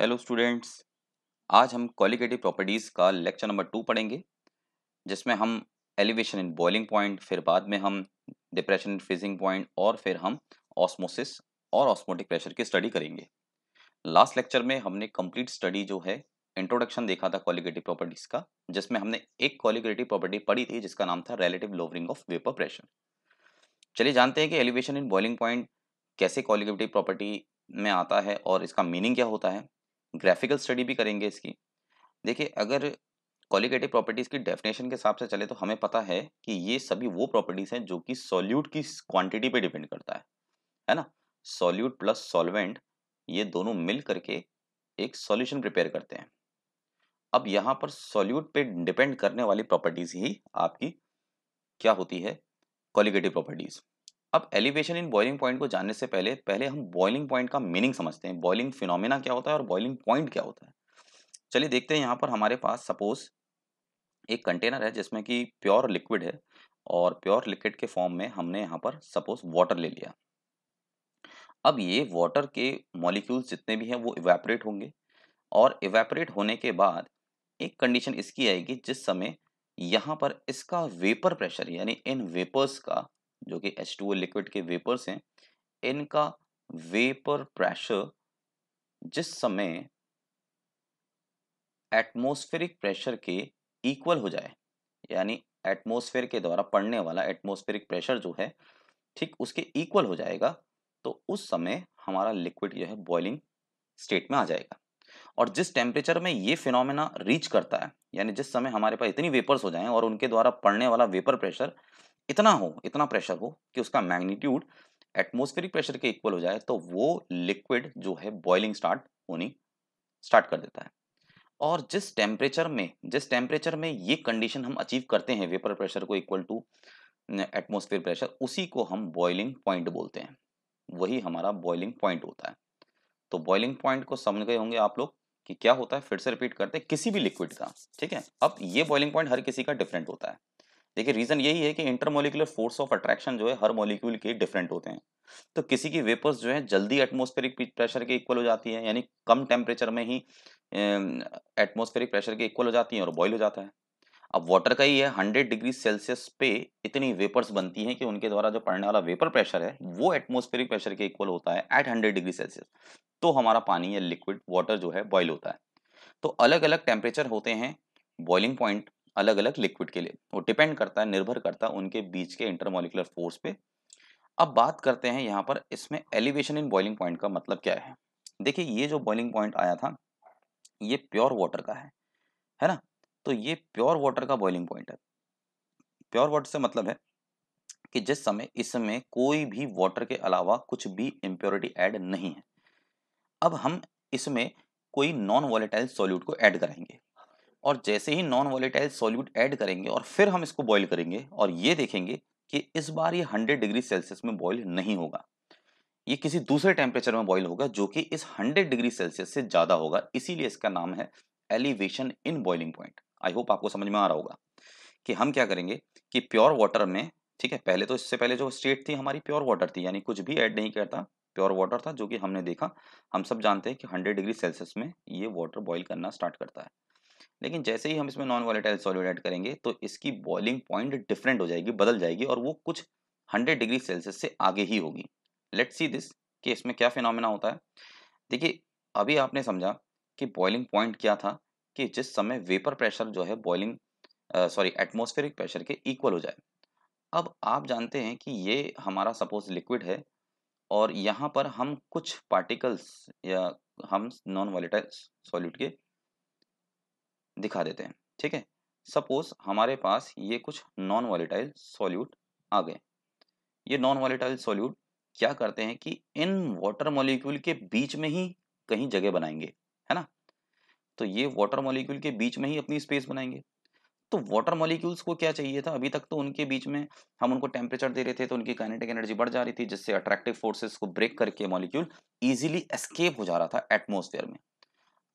Hello students आज हम colligative properties का लेक्चर नंबर टू पढ़ेंगे जिसमें हम एलिवेशन इन बॉइलिंग पॉइंट फिर बाद में हम डिप्रेशन इन फ्रीजिंग पॉइंट और फिर हम ऑस्मोसिस और ऑस्मोटिक प्रेशर की स्टडी करेंगे लास्ट लेक्चर में हमने कंप्लीट स्टडी जो है इंट्रोडक्शन देखा था क्वालिकेटिव प्रॉपर्टीज़ का जिसमें हमने एक क्वालिकेटिव प्रॉपर्टी पढ़ी थी जिसका नाम था relative lowering of vapour pressure चलिए जानते हैं कि एलिवेशन इन बॉइलिंग पॉइंट कैसे क्वालिकेटिव प्रॉपर्टी में आता है और इसका मीनिंग क्या होता है ग्राफिकल स्टडी भी करेंगे इसकी देखिए अगर क्वालिकेटिव प्रॉपर्टीज़ की डेफिनेशन के हिसाब से चले तो हमें पता है कि ये सभी वो प्रॉपर्टीज़ हैं जो कि सॉल्यूट की क्वांटिटी पे डिपेंड करता है है ना सॉल्यूट प्लस सॉल्वेंट ये दोनों मिल करके एक सॉल्यूशन प्रिपेयर करते हैं अब यहाँ पर सॉल्यूट पे डिपेंड करने वाली प्रॉपर्टीज़ ही आपकी क्या होती है क्वालिकेटिव प्रॉपर्टीज़ अब एलिवेशन इन बॉइलिंग पॉइंट को जानने से पहले पहले हम बॉइलिंग पॉइंट का मीनिंग समझते हैं बॉइलिंग फिनोमिना क्या होता है और बॉइलिंग पॉइंट क्या होता है चलिए देखते हैं यहाँ पर हमारे पास सपोज एक कंटेनर है जिसमें कि प्योर लिक्विड है और प्योर लिक्विड के फॉर्म में हमने यहाँ पर सपोज वाटर ले लिया अब ये वाटर के मॉलिक्यूल्स जितने भी हैं वो इवेपरेट होंगे और इवेपरेट होने के बाद एक कंडीशन इसकी आएगी जिस समय यहाँ पर इसका वेपर प्रेशर यानी इन वेपर्स का जो कि एच टू लिक्विड के वेपर्स हैं इनका वेपर प्रेशर जिस समय एटमोस्फेरिक प्रेशर के इक्वल हो जाए यानी एटमोस्फेयर के द्वारा पड़ने वाला एटमोस्फेरिक प्रेशर जो है ठीक उसके इक्वल हो जाएगा तो उस समय हमारा लिक्विड जो है बॉइलिंग स्टेट में आ जाएगा और जिस टेम्परेचर में ये फिनोमेना रीच करता है यानी जिस समय हमारे पास इतनी वेपर्स हो जाएं और उनके द्वारा पड़ने वाला वेपर प्रेशर इतना हो इतना प्रेशर हो कि उसका मैग्नीट्यूड एटमोस्फेरिक प्रेशर के इक्वल हो जाए तो वो लिक्विड जो है बॉइलिंग स्टार्ट होनी स्टार्ट कर देता है और जिस टेम्परेचर में जिस टेम्परेचर में ये कंडीशन हम अचीव करते हैं वेपर प्रेशर को इक्वल टू एटमोस्फेयर प्रेशर उसी को हम बॉइलिंग पॉइंट बोलते हैं वही हमारा बॉइलिंग पॉइंट होता है तो बॉइलिंग पॉइंट को समझ गए होंगे आप लोग कि क्या होता है फिर से रिपीट करते हैं किसी भी लिक्विड का ठीक है अब ये बॉइलिंग पॉइंट हर किसी का डिफरेंट होता है देखिए रीज़न यही है कि इंटरमोलिकुलर फोर्स ऑफ अट्रैक्शन जो है हर मोलिक्यूल के डिफरेंट होते हैं तो किसी की वेपर्स जो है जल्दी एटमोस्फेरिक प्रेशर के इक्वल हो जाती है यानी कम टेम्परेचर में ही एटमोस्फेरिक प्रेशर के इक्वल हो जाती है और बॉयल हो जाता है अब वाटर का ही है हंड्रेड डिग्री सेल्सियस पे इतनी वेपर्स बनती हैं कि उनके द्वारा जो पड़ने वाला वेपर प्रेशर है वो एटमोस्फेरिक प्रेशर के इक्वल होता है एट हंड्रेड डिग्री सेल्सियस तो हमारा पानी या लिक्विड वाटर जो है बॉयल होता है तो अलग अलग टेम्परेचर होते हैं बॉइलिंग पॉइंट अलग अलग लिक्विड के लिए वो डिपेंड करता है निर्भर करता है उनके बीच के इंटरमोलिकुलर फोर्स पे अब बात करते हैं यहाँ पर इसमें एलिवेशन इन बॉइलिंग पॉइंट का मतलब क्या है देखिए ये जो बॉइलिंग पॉइंट आया था ये प्योर वाटर का है है ना तो ये प्योर वाटर का बॉइलिंग पॉइंट है प्योर वाटर से मतलब है कि जिस समय इसमें कोई भी वाटर के अलावा कुछ भी इम्प्योरिटी ऐड नहीं है अब हम इसमें कोई नॉन वॉलेटाइल सॉल्यूट को ऐड करेंगे और जैसे ही नॉन वॉलेटाइल सॉल्यूट ऐड करेंगे और फिर हम इसको बॉईल करेंगे और ये देखेंगे कि इस बार ये 100 डिग्री सेल्सियस में बॉईल नहीं होगा ये किसी दूसरे टेम्परेचर में बॉईल होगा जो कि इस 100 डिग्री सेल्सियस से ज़्यादा होगा इसीलिए इसका नाम है elevation in boiling point I hope आपको समझ में आ रहा होगा कि हम क्या करेंगे कि प्योर वाटर में ठीक है पहले तो इससे पहले जो स्टेट थी हमारी प्योर वाटर थी यानी कुछ भी ऐड नहीं करता प्योर वाटर था जो कि हमने देखा हम सब जानते हैं कि 100 डिग्री सेल्सियस में ये वाटर बॉईल करना स्टार्ट करता है लेकिन जैसे ही हम इसमें नॉन वॉलेटाइल सॉलिड ऐड करेंगे तो इसकी बॉइलिंग पॉइंट डिफरेंट हो जाएगी बदल जाएगी और वो कुछ 100 डिग्री सेल्सियस से आगे ही होगी लेट्स सी दिस कि इसमें क्या फिनोमेना होता है देखिए अभी आपने समझा कि बॉइलिंग पॉइंट क्या था कि जिस समय वेपर प्रेशर जो है बॉइलिंग सॉरी एटमोस्फेरिक प्रेशर के इक्वल हो जाए अब आप जानते हैं कि ये हमारा सपोज लिक्विड है और यहाँ पर हम कुछ पार्टिकल्स या हम नॉन वॉलेटाइल सॉल्यूट के दिखा देते हैं ठीक है सपोज हमारे पास ये कुछ नॉन वॉलेटाइल सॉल्यूट आ गए ये नॉन वॉलेटाइल सॉल्यूट क्या करते हैं कि इन वाटर मॉलिक्यूल के बीच में ही कहीं जगह बनाएंगे है ना तो ये वाटर मॉलिक्यूल के बीच में ही अपनी स्पेस बनाएंगे तो वाटर मॉलिक्यूल्स को क्या चाहिए था अभी तक तो उनके बीच में हम उनको टेम्परेचर दे रहे थे तो उनकी काइनेटिक एनर्जी बढ़ जा रही थी जिससे अट्रैक्टिव फोर्सेस को ब्रेक करके मॉलिक्यूल इजीली एस्केप हो जा रहा था एटमोसफेयर में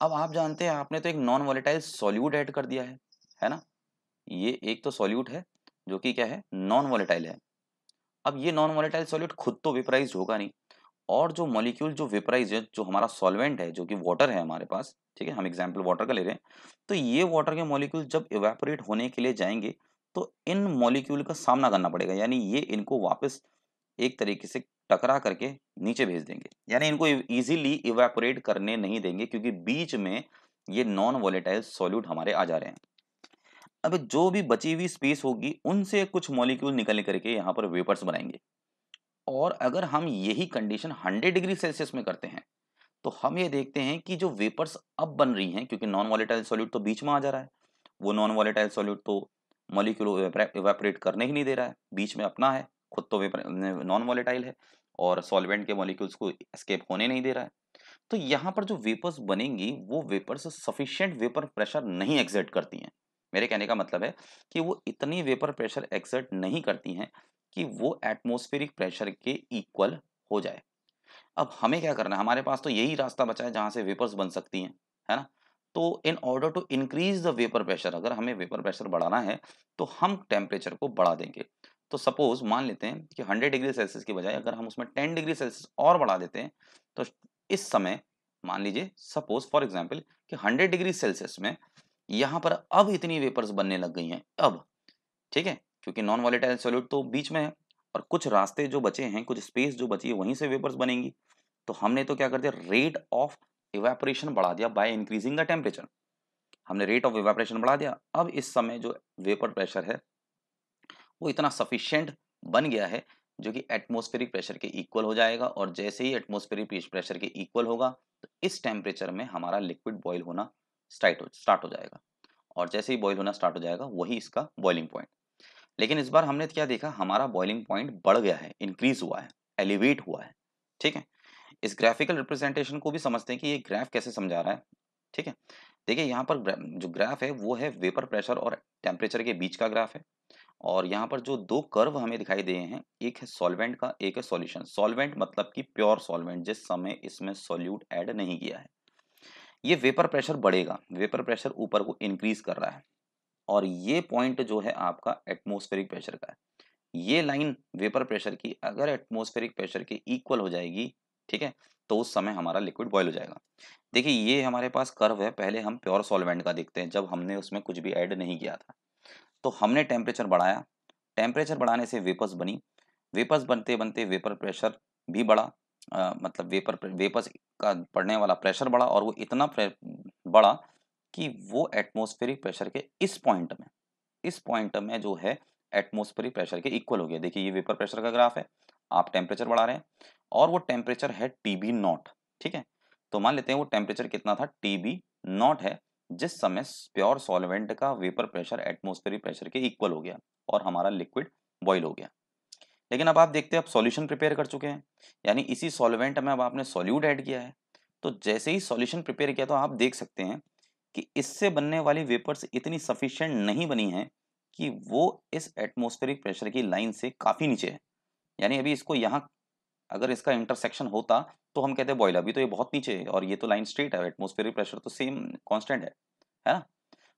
अब आप जानते हैं आपने तो एक नॉन वॉलेटाइल सॉल्यूट ऐड कर दिया है है ना ये एक तो सॉल्यूट है जो कि क्या है नॉन वॉलेटाइल है अब ये नॉन वॉलेटाइल सॉल्यूट खुद तो वेपराइज होगा नहीं और जो मॉलिक्यूल जो वेपराइज है जो हमारा सॉल्वेंट है जो कि वाटर है हमारे पास ठीक है हम एग्जाम्पल वाटर का ले रहे हैं तो ये वाटर के मॉलिक्यूल जब इवेपोरेट होने के लिए जाएंगे तो इन मॉलिक्यूल का सामना करना पड़ेगा यानी ये इनको वापस एक तरीके से टकरा करके नीचे भेज देंगे यानी इनको इजीली इवेपोरेट करने नहीं देंगे क्योंकि बीच में ये नॉन वॉलेटाइल सॉल्यूट हमारे आ जा रहे हैं अब जो भी बची हुई स्पेस होगी उनसे कुछ मॉलिक्यूल निकल करके यहाँ पर वेपर्स बनाएंगे और अगर हम यही कंडीशन 100 डिग्री सेल्सियस में करते हैं तो हम ये देखते हैं कि जो वेपर्स अब बन रही हैं क्योंकि नॉन वॉलेटाइल सॉल्यूट तो बीच में आ जा रहा है वो नॉन वॉलेटाइल सॉल्यूट तो मॉलिक्यूल इवेपोरेट करने ही नहीं दे रहा है बीच में अपना है खुद तो वे नॉन वॉलेटाइल है और सॉल्वेंट के मॉलिक्यूल्स को एस्केप होने नहीं दे रहा है तो यहाँ पर जो वेपर्स बनेंगी वो वेपर्स सफिशियंट वेपर प्रेशर नहीं एग्जर्ट करती हैं मेरे कहने का मतलब है कि वो इतनी वेपर प्रेशर एक्सर्ट नहीं करती हैं कि वो एटमोस्फेरिक प्रेशर के इक्वल हो जाए अब हमें क्या करना है हमारे पास तो यही रास्ता बचा है जहाँ से वेपर्स बन सकती हैं है ना तो in order to increase the vapour pressure अगर हमें वेपर प्रेशर बढ़ाना है तो हम टेम्परेचर को बढ़ा देंगे तो सपोज मान लेते हैं कि 100 डिग्री सेल्सियस की बजाय अगर हम उसमें 10 डिग्री सेल्सियस और बढ़ा देते हैं तो इस समय मान लीजिए सपोज फॉर एग्जाम्पल कि 100 डिग्री सेल्सियस में यहाँ पर अब इतनी वेपर्स बनने लग गई हैं अब ठीक है क्योंकि नॉन वॉलेटाइल सोल्यूट तो बीच में है और कुछ रास्ते जो बचे हैं कुछ स्पेस जो बची है वहीं से वेपर्स बनेंगी तो हमने तो क्या कर दिया रेट ऑफ इवेपोरेशन बढ़ा दिया बाय इंक्रीजिंग द टेम्परेचर हमने रेट ऑफ इवेपोरेशन बढ़ा दिया अब इस समय जो वेपर प्रेशर है वो इतना सफिशियंट बन गया है जो कि एटमोस्फेरिक प्रेशर के इक्वल हो जाएगा और जैसे ही एटमोस्फेरिक प्रेशर के इक्वल होगा तो इस टेम्परेचर में हमारा लिक्विड बॉयल होना स्टार्ट हो स्टार्ट हो जाएगा और जैसे ही बॉयल होना स्टार्ट हो जाएगा वही इसका बॉइलिंग पॉइंट लेकिन इस बार हमने क्या देखा हमारा बॉइलिंग पॉइंट बढ़ गया है इंक्रीज हुआ है एलिवेट हुआ है ठीक है इस ग्राफिकल रिप्रेजेंटेशन को भी समझते हैं कि ये ग्राफ कैसे समझा रहा है ठीक है देखिए यहाँ पर जो ग्राफ है वो है वेपर प्रेशर और टेम्परेचर के बीच का ग्राफ है और यहाँ पर जो दो कर्व हमें दिखाई दिए हैं एक है सॉल्वेंट का एक है सॉल्यूशन सॉल्वेंट मतलब कि प्योर सॉल्वेंट जिस समय इसमें सॉल्यूट ऐड नहीं किया है ये वेपर प्रेशर बढ़ेगा वेपर प्रेशर ऊपर को इंक्रीज कर रहा है और ये पॉइंट जो है आपका एटमोस्फेरिक प्रेशर का है ये लाइन वेपर प्रेशर की अगर एटमोस्फेरिक प्रेशर के इक्वल हो जाएगी ठीक है तो उस समय हमारा लिक्विड बॉयल हो जाएगा देखिए ये हमारे पास कर्व है पहले हम प्योर सॉल्वेंट का देखते हैं जब हमने उसमें कुछ भी ऐड नहीं किया था तो हमने टेम्परेचर बढ़ाया टेम्परेचर बढ़ाने से वेपर्स बनी वेपर्स बनते बनते वेपर प्रेशर भी बढ़ा आ, मतलब वेपर वेपर्स का पड़ने वाला प्रेशर बढ़ा और वो इतना बढ़ा कि वो एटमोस्फेरिक प्रेशर के इस पॉइंट में इस पॉइंट में जो है एटमोस्फेरिक प्रेशर के इक्वल हो गया देखिए ये वेपर प्रेशर का ग्राफ है आप टेम्परेचर बढ़ा रहे हैं और वो टेम्परेचर है टी बी नॉट ठीक है तो मान लेते हैं वो टेम्परेचर कितना था टी बी नॉट है जिस समय प्योर सॉल्वेंट का वेपर प्रेशर एटमोस्फेरिक प्रेशर के इक्वल हो गया और हमारा लिक्विड बॉइल हो गया लेकिन अब आप देखते हैं अब सॉल्यूशन प्रिपेयर कर चुके हैं यानी इसी सॉल्वेंट में अब आपने सॉल्यूट ऐड किया है तो जैसे ही सॉल्यूशन प्रिपेयर किया तो आप देख सकते हैं कि इससे बनने वाली वेपर्स इतनी सफिशियंट नहीं बनी है कि वो इस एटमोस्फेरिक प्रेशर की लाइन से काफ़ी नीचे है यानी अभी इसको यहाँ अगर इसका इंटरसेक्शन होता तो हम कहते बॉयल अभी तो ये बहुत नीचे है और ये तो लाइन स्ट्रेट है एटमोस्फेरिक प्रेशर तो सेम कांस्टेंट है है ना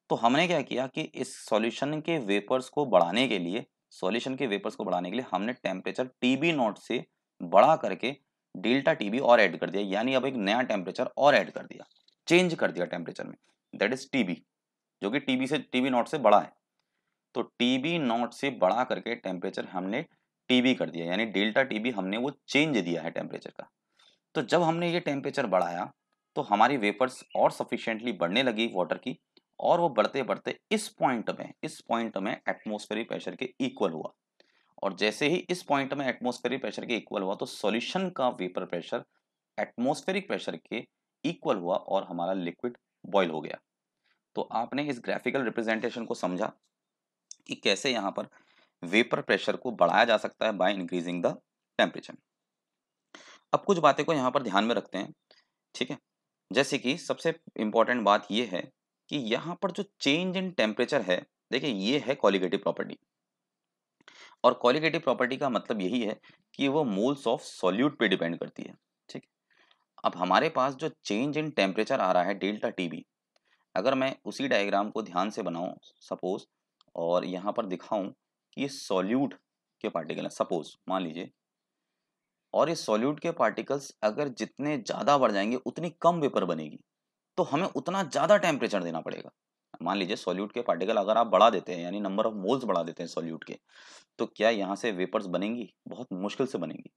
तो हमने क्या किया कि इस सॉल्यूशन के वेपर्स को बढ़ाने के लिए सॉल्यूशन के वेपर्स को बढ़ाने के लिए हमने टेम्परेचर टी बी नॉट से बढ़ा करके डेल्टा टी बी और ऐड कर दिया यानी अब एक नया टेम्परेचर और ऐड कर दिया चेंज कर दिया टेम्परेचर में दैट इज टी बी जो कि टी बी से टी बी नॉट से बड़ा है तो टी बी नॉट से बढ़ा करके टेम्परेचर हमने टीबी कर दिया यानी डेल्टा टीबी हमने वो चेंज दिया है टेम्परेचर का तो जब हमने ये टेम्परेचर बढ़ाया तो हमारी वेपर्स और सफिशेंटली बढ़ने लगी वाटर की और वो बढ़ते बढ़ते इस पॉइंट में इस पॉइंट में एटमोस्फेरिक प्रेशर के इक्वल हुआ और जैसे ही इस पॉइंट में एटमोस्फेरिक प्रेशर के इक्वल हुआ तो सॉल्यूशन का वेपर प्रेशर एटमोस्फेरिक प्रेशर के इक्वल हुआ और हमारा लिक्विड बॉयल हो गया तो आपने इस ग्राफिकल रिप्रेजेंटेशन को समझा कि कैसे यहाँ पर वेपर प्रेशर को बढ़ाया जा सकता है बाय इंक्रीजिंग द टेम्परेचर अब कुछ बातें को यहाँ पर ध्यान में रखते हैं ठीक है जैसे कि सबसे इंपॉर्टेंट बात यह है कि यहाँ पर जो चेंज इन टेम्परेचर है देखिए ये है कॉलिगेटिव प्रॉपर्टी और कॉलिगेटिव प्रॉपर्टी का मतलब यही है कि वो मोल्स ऑफ सॉल्यूट पे डिपेंड करती है ठीक है अब हमारे पास जो चेंज इन टेम्परेचर आ रहा है डेल्टा टी अगर मैं उसी डायग्राम को ध्यान से बनाऊँ सपोज और यहाँ पर दिखाऊँ ये सॉल्यूट के पार्टिकल हैं सपोज मान लीजिए और ये सॉल्यूट के पार्टिकल्स अगर जितने ज़्यादा बढ़ जाएंगे उतनी कम वेपर बनेगी तो हमें उतना ज़्यादा टेम्परेचर देना पड़ेगा मान लीजिए सॉल्यूट के पार्टिकल अगर आप बढ़ा देते हैं यानी नंबर ऑफ मोल्स बढ़ा देते हैं सॉल्यूट के तो क्या यहाँ से वेपर्स बनेंगी बहुत मुश्किल से बनेंगी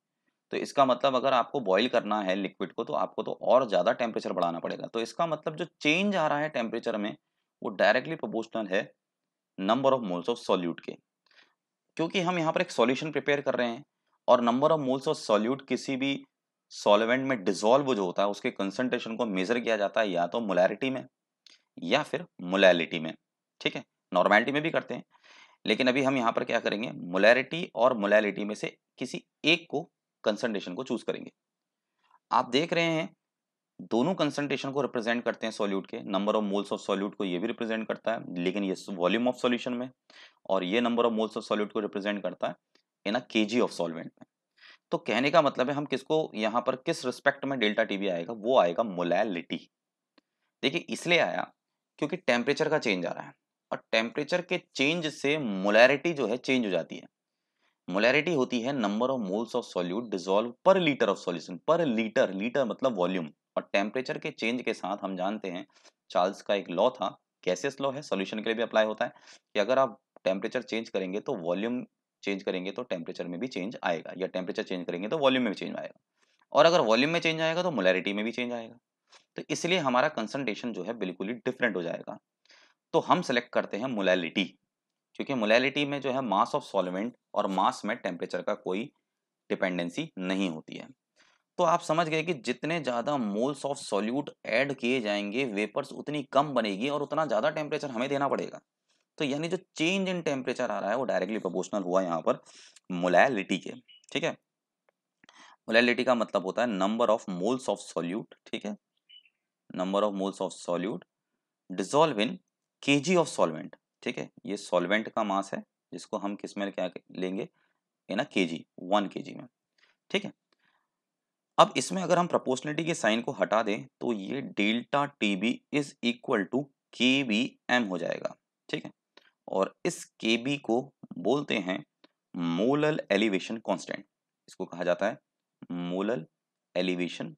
तो इसका मतलब अगर आपको बॉईल करना है लिक्विड को तो आपको तो और ज़्यादा टेम्परेचर बढ़ाना पड़ेगा तो इसका मतलब जो चेंज आ रहा है टेम्परेचर में वो डायरेक्टली प्रोपोर्शनल है number of moles of solute के क्योंकि हम यहाँ पर एक सॉल्यूशन प्रिपेयर कर रहे हैं और number of moles of solute किसी भी सॉल्वेंट में डिजोल्व जो होता है उसके कंसनट्रेशन को मेजर किया जाता है या तो मोलैरिटी में या फिर मोलैलिटी में ठीक है नॉर्मैलिटी में भी करते हैं लेकिन अभी हम यहाँ पर क्या करेंगे मोलैरिटी और मोलैलिटी में से किसी एक को कंसनट्रेशन को चूज करेंगे आप देख रहे हैं दोनों कंसंट्रेशन को रिप्रेजेंट करते हैं सॉल्यूट के number of moles of solute को ये भी रिप्रेजेंट करता है लेकिन ये वॉल्यूम ऑफ सॉल्यूशन में और ये number of moles of solute को रिप्रेजेंट करता है इन अ के ऑफ सॉल्वेंट में तो कहने का मतलब है हम किसको यहाँ पर किस रिस्पेक्ट में डेल्टा टी आएगा वो आएगा मोलैलिटी देखिए इसलिए आया क्योंकि टेम्परेचर का चेंज आ रहा है और टेम्परेचर के चेंज से मोलैरिटी जो है चेंज हो जाती है मोलैरिटी होती है number of moles of solute dissolve per litre of solution per litre litre मतलब वॉल्यूम और टेम्परेचर के चेंज के साथ हम जानते हैं चार्ल्स का एक लॉ था गैसेस लॉ है सोल्यूशन के लिए भी अप्लाई होता है कि अगर आप टेम्परेचर चेंज करेंगे तो वॉल्यूम चेंज करेंगे तो टेम्परेचर में भी चेंज आएगा या टेम्परेचर चेंज करेंगे तो वॉल्यूम में भी चेंज आएगा और अगर वॉल्यूम में चेंज आएगा तो मोलैरिटी में भी चेंज आएगा तो इसलिए हमारा कंसनट्रेशन जो है बिल्कुल ही डिफरेंट हो जाएगा तो हम सेलेक्ट करते हैं मोलैलिटी क्योंकि मोलैलिटी में जो है मास ऑफ सॉलिमेंट और मास में टेम्परेचर का कोई डिपेंडेंसी नहीं होती है तो आप समझ गए कि जितने ज़्यादा मोल्स ऑफ सॉल्यूट ऐड किए जाएंगे वेपर्स उतनी कम बनेगी और उतना ज़्यादा टेम्परेचर हमें देना पड़ेगा तो यानी जो चेंज इन टेम्परेचर आ रहा है वो डायरेक्टली प्रोपोर्शनल हुआ यहाँ पर मोलैलिटी के ठीक है मोलैलिटी का मतलब होता है number of moles of solute ठीक है number of moles of solute dissolve in K of solvent ठीक है ये सॉल्वेंट का मास है जिसको हम किस में क्या लेंगे इन अ के जी वन के जी में ठीक है अब इसमें अगर हम प्रपोर्शनलिटी के साइन को हटा दें तो ये delta T B is equal to K B M हो जाएगा ठीक है और इस के बी को बोलते हैं मोलल एलिवेशन कांस्टेंट इसको कहा जाता है मोलल एलिवेशन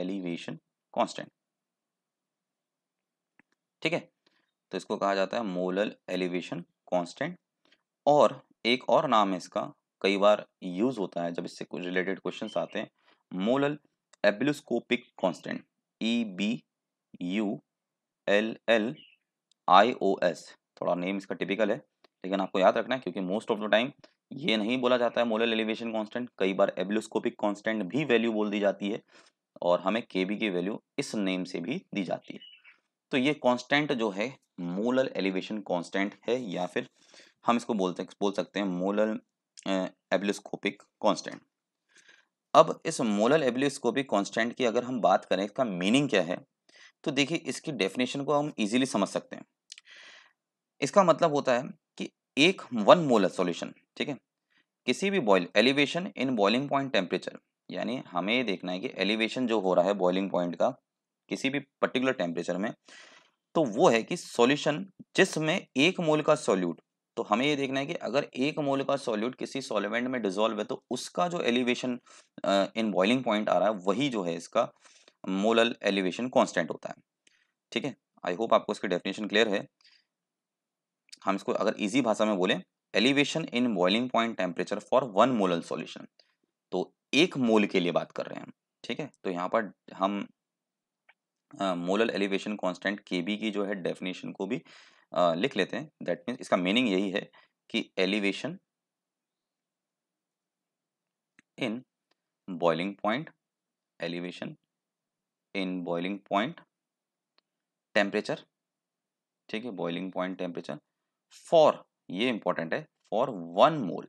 एलिवेशन कांस्टेंट ठीक है तो इसको कहा जाता है मोलल एलिवेशन कांस्टेंट और एक और नाम है इसका कई बार यूज होता है जब इससे कुछ रिलेटेड क्वेश्चंस आते हैं molal ebullioscopic constant E B U L L I O S थोड़ा नेम इसका टिपिकल है लेकिन आपको याद रखना है क्योंकि मोस्ट ऑफ द टाइम ये नहीं बोला जाता है मोलल एलिवेशन कांस्टेंट कई बार एब्लोस्कोपिक कांस्टेंट भी वैल्यू बोल दी जाती है और हमें के बी की वैल्यू इस नेम से भी दी जाती है तो ये कांस्टेंट जो है मोलल एलिवेशन कांस्टेंट है या फिर हम इसको बोलते बोल सकते हैं मोलल एब्लोस्कोपिक कांस्टेंट अब इस मोलर एब्लिस्कोपिक कांस्टेंट की अगर हम बात करें इसका मीनिंग क्या है तो देखिए इसकी डेफिनेशन को हम इजीली समझ सकते हैं इसका मतलब होता है कि एक वन मोलर सॉल्यूशन ठीक है किसी भी boil elevation in boiling point temperature यानी हमें ये देखना है कि एलिवेशन जो हो रहा है बॉइलिंग पॉइंट का किसी भी पर्टिकुलर टेम्परेचर में तो वो है कि सॉल्यूशन जिसमें एक मोल का सॉल्यूट तो हमें ये देखना है कि अगर एक मोल का सॉल्यूट किसी सॉल्वेंट में डिजोल्व है तो उसका जो एलिवेशन इन बॉइलिंग पॉइंट आ रहा है वही जो है इसका मोलल एलिवेशन कांस्टेंट होता है ठीक है आई होप आपको इसकी डेफिनेशन क्लियर है हम इसको अगर इजी भाषा में बोले elevation in boiling point temperature for one molal solution तो एक मोल के लिए बात कर रहे हैं ठीक है तो यहाँ पर हम मोलल एलिवेशन कांस्टेंट के की जो है डेफिनेशन को भी लिख लेते हैं दैट मीन्स इसका मीनिंग यही है कि elevation in boiling point elevation in boiling point temperature ठीक है बॉइलिंग पॉइंट टेम्परेचर फॉर ये इंपॉर्टेंट है for one 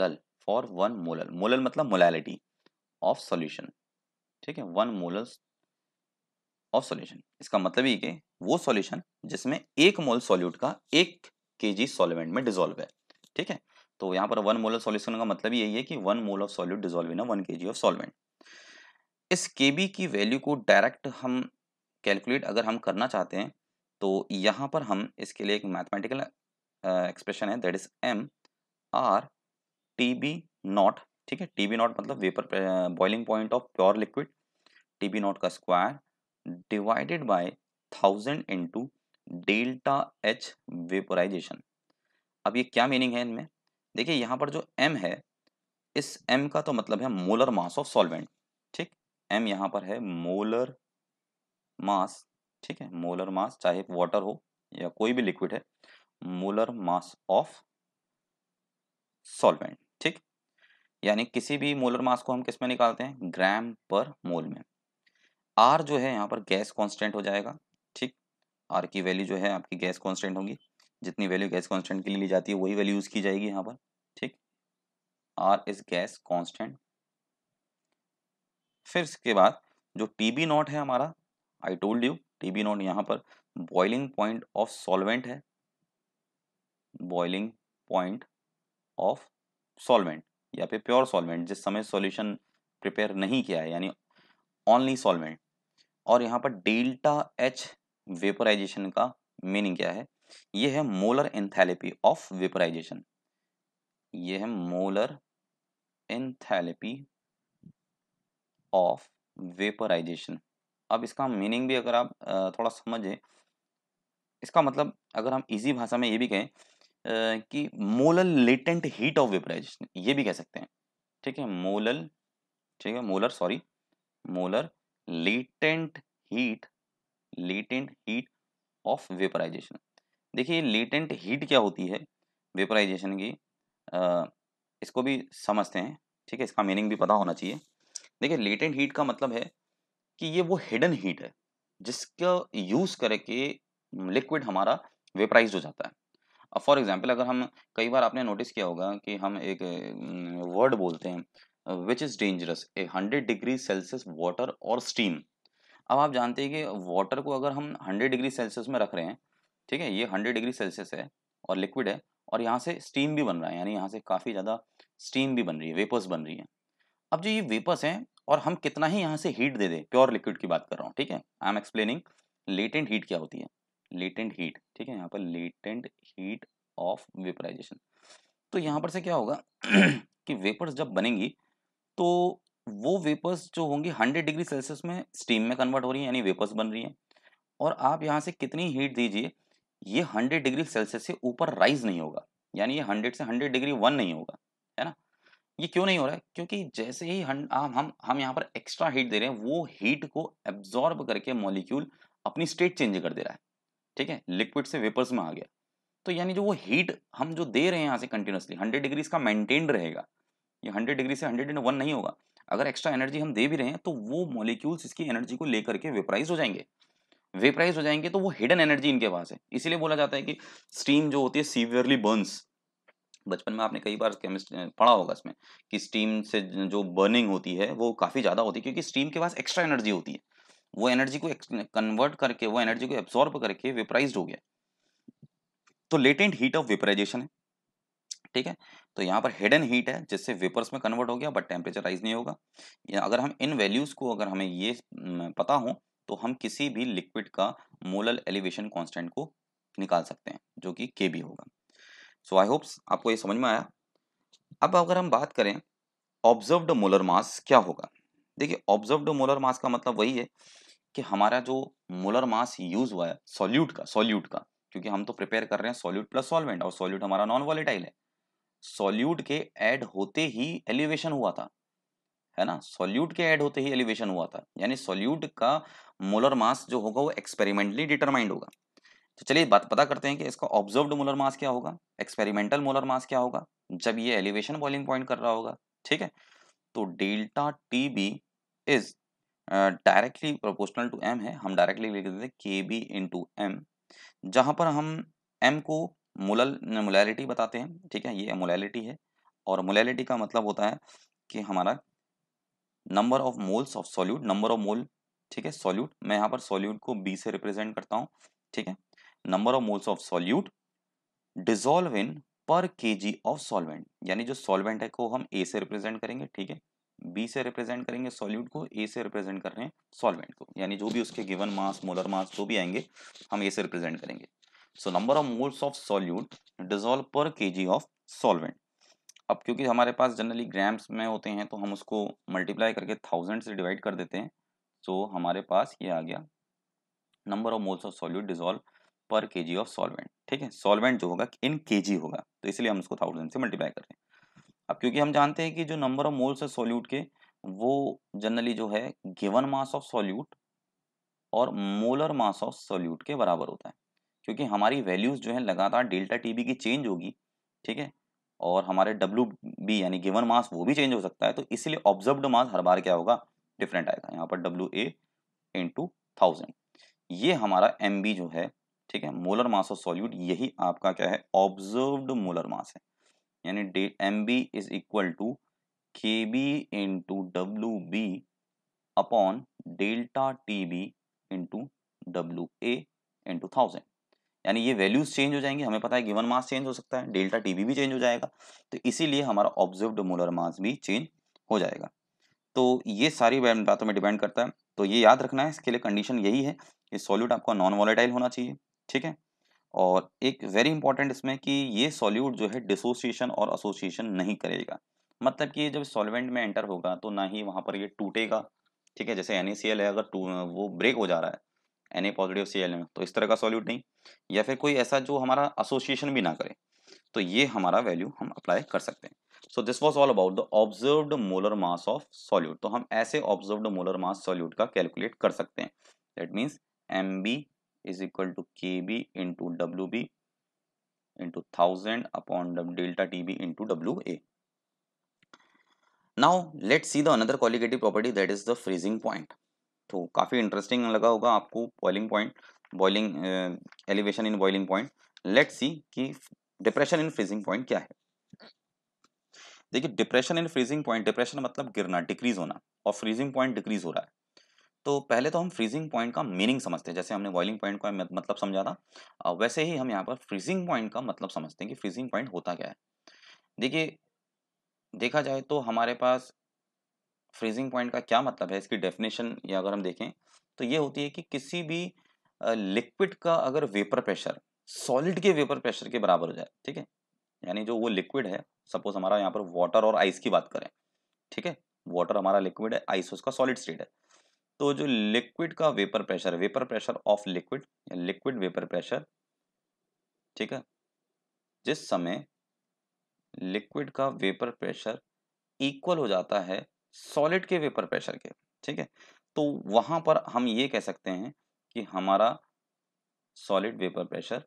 molal for one molal molal मतलब मोलैलिटी ऑफ सॉल्यूशन ठीक है वन मोलस ऑफ सॉल्यूशन इसका मतलब ये कि वो सॉल्यूशन जिसमें एक मोल सॉल्यूट का एक के जी में डिजोल्व है ठीक है तो यहाँ पर वन मोल ऑफ सॉल्यूशन का मतलब यही है कि one mole of solute dissolve in one K G of solvent इस के की वैल्यू को डायरेक्ट हम कैलकुलेट अगर हम करना चाहते हैं तो यहाँ पर हम इसके लिए एक मैथमेटिकल एक्सप्रेशन है that is M R T B not ठीक है टी बी नॉट मतलब vapour boiling point of pure liquid T B not का square divided by 1000 into delta H vaporisation अब ये क्या मीनिंग है इनमें देखिए यहाँ पर जो एम है इस एम का तो मतलब है मोलर मास ऑफ सॉल्वेंट ठीक एम यहाँ पर है मोलर मास ठीक है मोलर मास चाहे वाटर हो या कोई भी लिक्विड है मोलर मास ऑफ सॉल्वेंट ठीक यानी किसी भी मोलर मास को हम किस में निकालते हैं ग्राम पर मोल में आर जो है यहाँ पर गैस कॉन्स्टेंट हो जाएगा ठीक आर की वैल्यू जो है आपकी गैस कॉन्स्टेंट होगी जितनी वैल्यू गैस कॉन्स्टेंट के लिए ली जाती है वही वैल्यू यूज़ की जाएगी यहाँ पर ठीक आर इज गैस कॉन्स्टेंट फिर इसके बाद जो टी बी नॉट है हमारा I told you T B not यहाँ पर बॉइलिंग पॉइंट ऑफ सॉल्वेंट है बॉइलिंग पॉइंट ऑफ सॉल्वेंट या फिर प्योर सॉल्वेंट जिस समय सॉल्यूशन प्रिपेयर नहीं किया है यानी ऑनली सॉल्वेंट और यहाँ पर डेल्टा एच वेपराइजेशन का मीनिंग क्या है यह है मोलर एंथैलेपी ऑफ वेपराइजेशन यह है मोलर एंथैलेपी ऑफ वेपराइजेशन अब इसका मीनिंग भी अगर आप थोड़ा समझें इसका मतलब अगर हम इजी भाषा में ये भी कहें कि molar latent heat of vaporisation ये भी कह सकते हैं ठीक है मोलर ठीक है molar sorry molar latent heat latent heat of vaporisation देखिए लेटेंट हीट क्या होती है वेपराइजेशन की आ, इसको भी समझते हैं ठीक है इसका मीनिंग भी पता होना चाहिए देखिए लेटेंट हीट का मतलब है कि ये वो हिडन हीट है जिसका यूज़ करके लिक्विड हमारा वेपराइज हो जाता है फॉर एग्जाम्पल अगर हम कई बार आपने नोटिस किया होगा कि हम एक वर्ड बोलते हैं which is dangerous a hundred degree Celsius water और स्टीम अब आप जानते हैं कि वाटर को अगर हम हंड्रेड डिग्री सेल्सियस में रख रहे हैं ठीक है ये हंड्रेड डिग्री सेल्सियस है और लिक्विड है और यहाँ से स्टीम भी बन रहा है यानी यहाँ से काफ़ी ज़्यादा स्टीम भी बन रही है वेपर्स बन रही है अब जो ये वेपर्स हैं और हम कितना ही यहाँ से हीट दे दें प्योर लिक्विड की बात कर रहा हूँ ठीक है I am explaining latent heat क्या होती है लेटेंट हीट ठीक है यहाँ पर लेटेंट हीट ऑफ वेपराइजेशन तो यहाँ पर से क्या होगा कि वेपर्स जब बनेंगी तो वो वेपर्स जो होंगी 100 डिग्री सेल्सियस में स्टीम में कन्वर्ट हो रही है यानी वेपर्स बन रही हैं और आप यहाँ से कितनी हीट दीजिए ये 100 डिग्री सेल्सियस से ऊपर राइज नहीं होगा यानी ये 100 से 100 डिग्री वन नहीं होगा है ना ये क्यों नहीं हो रहा है क्योंकि जैसे ही हम हम हम यहाँ पर एक्स्ट्रा हीट दे रहे हैं वो हीट को एब्जॉर्ब करके मॉलिक्यूल अपनी स्टेट चेंज कर दे रहा है ठीक है लिक्विड से वेपर्स में आ गया तो यानी जो वो हीट हम जो दे रहे हैं यहाँ से कंटिन्यूसली हंड्रेड डिग्रीज का मेंटेन रहेगा ये हंड्रेड डिग्री से हंड्रेड इंटू वन नहीं होगा अगर एक्स्ट्रा एनर्जी हम दे भी रहे हैं तो वो मॉलिक्यूल्स इसकी एनर्जी को लेकर के वेपराइज हो जाएंगे वेपराइज हो जाएंगे तो वो हिडन एनर्जी इनके पास है इसीलिए बोला जाता है कि स्टीम जो होती है सीवियरली बर्नस बचपन में आपने कई बार केमिस्ट्री पढ़ा होगा इसमें कि स्टीम से जो बर्निंग होती है वो काफ़ी ज़्यादा होती है क्योंकि स्टीम के पास एक्स्ट्रा एनर्जी होती है वो एनर्जी को कन्वर्ट करके वो एनर्जी को एब्सॉर्ब करके वेपराइज हो गया तो लेटेंट हीट ऑफ वेपराइजेशन है ठीक है तो यहाँ पर हिडन हीट है जिससे वेपर्स में कन्वर्ट हो गया बट टेम्परेचर राइज नहीं होगा अगर हम इन वैल्यूज़ को अगर हमें ये पता हो तो हम किसी भी लिक्विड का मोलल एलिवेशन कॉन्स्टेंट को निकाल सकते हैं जो कि के बी होगा सो आई होप्स आपको ये समझ में आया अब अगर हम बात करें ऑब्जर्व्ड मोलर मास क्या होगा देखिए ऑब्जर्व्ड मोलर मास का मतलब वही है कि हमारा जो मोलर मास यूज हुआ है सॉल्यूट का सॉल्यूट का क्योंकि हम तो प्रिपेयर कर रहे हैं सॉल्यूट प्लस सॉल्वेंट और सॉल्यूट हमारा नॉन वॉलेटाइल है सॉल्यूट के ऐड होते ही एलिवेशन हुआ था है ना सॉल्यूट के ऐड होते ही एलिवेशन हुआ था यानी सॉल्यूट का मोलर मास जो होगा वो एक्सपेरिमेंटली डिटरमाइंड होगा तो चलिए बात पता करते हैं कि इसका ऑब्जर्व्ड मोलर मास क्या होगा एक्सपेरिमेंटल मोलर मास क्या होगा जब ये एलिवेशन बॉइलिंग पॉइंट कर रहा होगा ठीक है तो delta T B is directly proportional to M है हम डायरेक्टली लिख देते हैं के बी इंटू एम जहाँ पर हम एम को मुलल मुलैलिटी बताते हैं ठीक है ये मुलैलिटी है और मुलैलिटी का मतलब होता है कि हमारा number of moles of solute number of mole ठीक है सॉल्यूट मैं यहाँ पर सॉल्यूट को बी से रिप्रेजेंट करता हूँ ठीक है number of moles of solute dissolve in per K of solvent यानी जो सॉल्वेंट है को हम ए से रिप्रेजेंट करेंगे ठीक है बी से रिप्रेजेंट करेंगे सॉल्यूट को ए से रिप्रेजेंट कर रहे हैं सॉल्वेंट को यानी जो भी उसके गिवन मास मोलर मास जो भी आएंगे हम ए से रिप्रेजेंट करेंगे so number of moles of solute dissolve per kg of solvent अब क्योंकि हमारे पास जनरली ग्राम्स में होते हैं तो हम उसको मल्टीप्लाई करके थाउजेंड से डिवाइड कर देते हैं सो so, हमारे पास ये आ गया number of moles of solute dissolve per kg of solvent ठीक है सॉल्वेंट जो होगा इन जी होगा तो इसलिए हम उसको थाउजेंड से मल्टीप्लाई कर रहे हैं अब क्योंकि हम जानते हैं कि जो number of moles of solute के वो जनरली जो है गिवन मास ऑफ सॉल्यूट और मोलर मास ऑफ सॉल्यूट के बराबर होता है क्योंकि हमारी वैल्यूज़ जो है लगातार डेल्टा टी बी की चेंज होगी ठीक है और हमारे डब्ल्यू बी यानी गिवन मास वो भी चेंज हो सकता है तो इसलिए ऑब्जर्व्ड मास हर बार क्या होगा डिफरेंट आएगा यहाँ पर डब्ल्यू ए इंटू थाउजेंड ये हमारा एम बी जो है ठीक है मोलर मास ऑफ सॉल्यूट यही आपका क्या है ऑब्जर्व्ड मोलर मास है यानी M B is equal to K B into W B upon delta T B into W A into thousand यानी ये वैल्यूज चेंज हो जाएंगे हमें पता है गिवन मास चेंज हो सकता है डेल्टा टीबी भी चेंज हो जाएगा तो इसीलिए हमारा ऑब्जर्व मोलर मास भी चेंज हो जाएगा तो ये सारी बातों में डिपेंड करता है तो ये याद रखना है इसके लिए कंडीशन यही है कि सॉल्यूट आपका नॉन वॉलेटाइल होना चाहिए ठीक है और एक वेरी इंपॉर्टेंट इसमें कि ये सॉल्यूट जो है डिसोसिएशन और एसोसिएशन नहीं करेगा मतलब कि जब सॉल्वेंट में एंटर होगा तो ना ही वहाँ पर ये टूटेगा ठीक है जैसे एन है अगर वो ब्रेक हो जा रहा है N A positive C L तो इस तरह का सॉल्यूट नहीं या फिर कोई ऐसा जो हमारा एसोसिएशन भी ना करे तो ये हमारा वैल्यू हम अप्लाई कर सकते हैं so this was all about the observed molar mass of solute तो हम ऐसे ऑब्जर्व्ड मोलर मास सॉल्यूट का कैलकुलेट कर सकते हैं that means M B is equal to K B into W B into thousand upon delta T B into W A now let see the another colligative property that is the freezing point तो काफ़ी interesting लगा होगा आपको boiling point boiling elevation in boiling point let see कि depression in freezing point क्या है देखिए depression in freezing point depression मतलब गिरना डिक्रीज होना और फ्रीजिंग पॉइंट डिक्रीज हो रहा है तो पहले तो हम फ्रीजिंग पॉइंट का मीनिंग समझते हैं जैसे हमने बॉइलिंग पॉइंट का मतलब समझा था वैसे ही हम यहाँ पर फ्रीजिंग पॉइंट का मतलब समझते हैं कि फ्रीजिंग पॉइंट होता क्या है देखिए देखा जाए तो हमारे पास फ्रीजिंग पॉइंट का क्या मतलब है इसकी डेफिनेशन या अगर हम देखें तो ये होती है कि किसी भी लिक्विड का अगर वेपर प्रेशर सॉलिड के वेपर प्रेशर के बराबर हो जाए ठीक है यानी जो वो लिक्विड है सपोज हमारा यहाँ पर वाटर और आइस की बात करें ठीक है वाटर हमारा लिक्विड है आइस उसका सॉलिड स्टेट है तो जो लिक्विड का vapour pressure vapour pressure of liquid liquid vapour pressure ठीक है जिस समय लिक्विड का वेपर प्रेशर इक्वल हो जाता है सॉलिड के वेपर प्रेशर के ठीक है तो वहां पर हम ये कह सकते हैं कि हमारा सॉलिड वेपर प्रेशर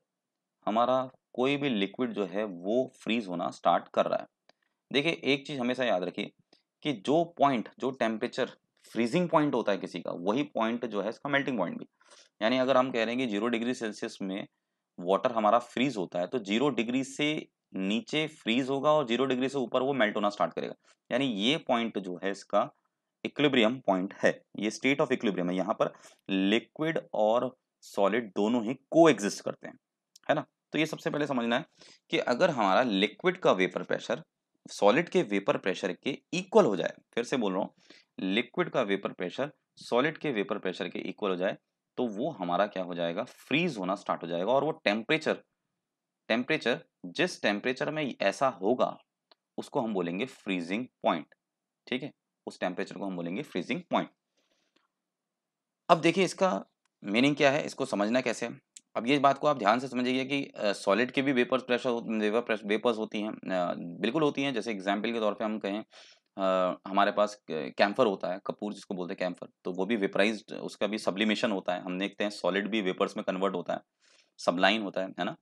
हमारा कोई भी लिक्विड जो है वो फ्रीज होना स्टार्ट कर रहा है देखिए एक चीज़ हमेशा याद रखिए कि जो पॉइंट जो टेम्परेचर फ्रीजिंग पॉइंट होता है किसी का वही पॉइंट जो है इसका मेल्टिंग पॉइंट भी यानी अगर हम कह रहे हैं कि जीरो डिग्री सेल्सियस में वाटर हमारा फ्रीज होता है तो जीरो डिग्री से नीचे फ्रीज होगा और जीरो डिग्री से ऊपर वो मेल्ट होना स्टार्ट करेगा यानी ये पॉइंट जो है इसका इक्विब्रियम पॉइंट है ये स्टेट ऑफ इक्विब्रियम है यहाँ पर लिक्विड और सॉलिड दोनों ही को करते हैं है ना तो ये सबसे पहले समझना है कि अगर हमारा लिक्विड का वेपर प्रेशर सॉलिड के वेपर प्रेशर के इक्वल हो जाए फिर से बोल रहा हूँ लिक्विड का वेपर प्रेशर सॉलिड के वेपर प्रेशर के इक्वल हो जाए तो वो हमारा क्या हो जाएगा फ्रीज होना स्टार्ट हो जाएगा और वो टेम्परेचर टेम्परेचर जिस टेम्परेचर में ऐसा होगा उसको हम बोलेंगे फ्रीजिंग पॉइंट ठीक है उस टेम्परेचर को हम बोलेंगे फ्रीजिंग पॉइंट अब देखिए इसका मीनिंग क्या है इसको समझना कैसे है अब ये बात को आप ध्यान से समझिए कि सॉलिड के भी vapours pressure vapour pressure vapours होती हैं बिल्कुल होती हैं जैसे एग्जाम्पल के तौर पे हम कहें आ, हमारे पास कैम्फर होता है कपूर जिसको बोलते हैं कैम्फर तो वो भी वेपराइज उसका भी सब्लिमेशन होता है हम देखते हैं सॉलिड भी वेपर्स में कन्वर्ट होता है सबलाइन होता है है ना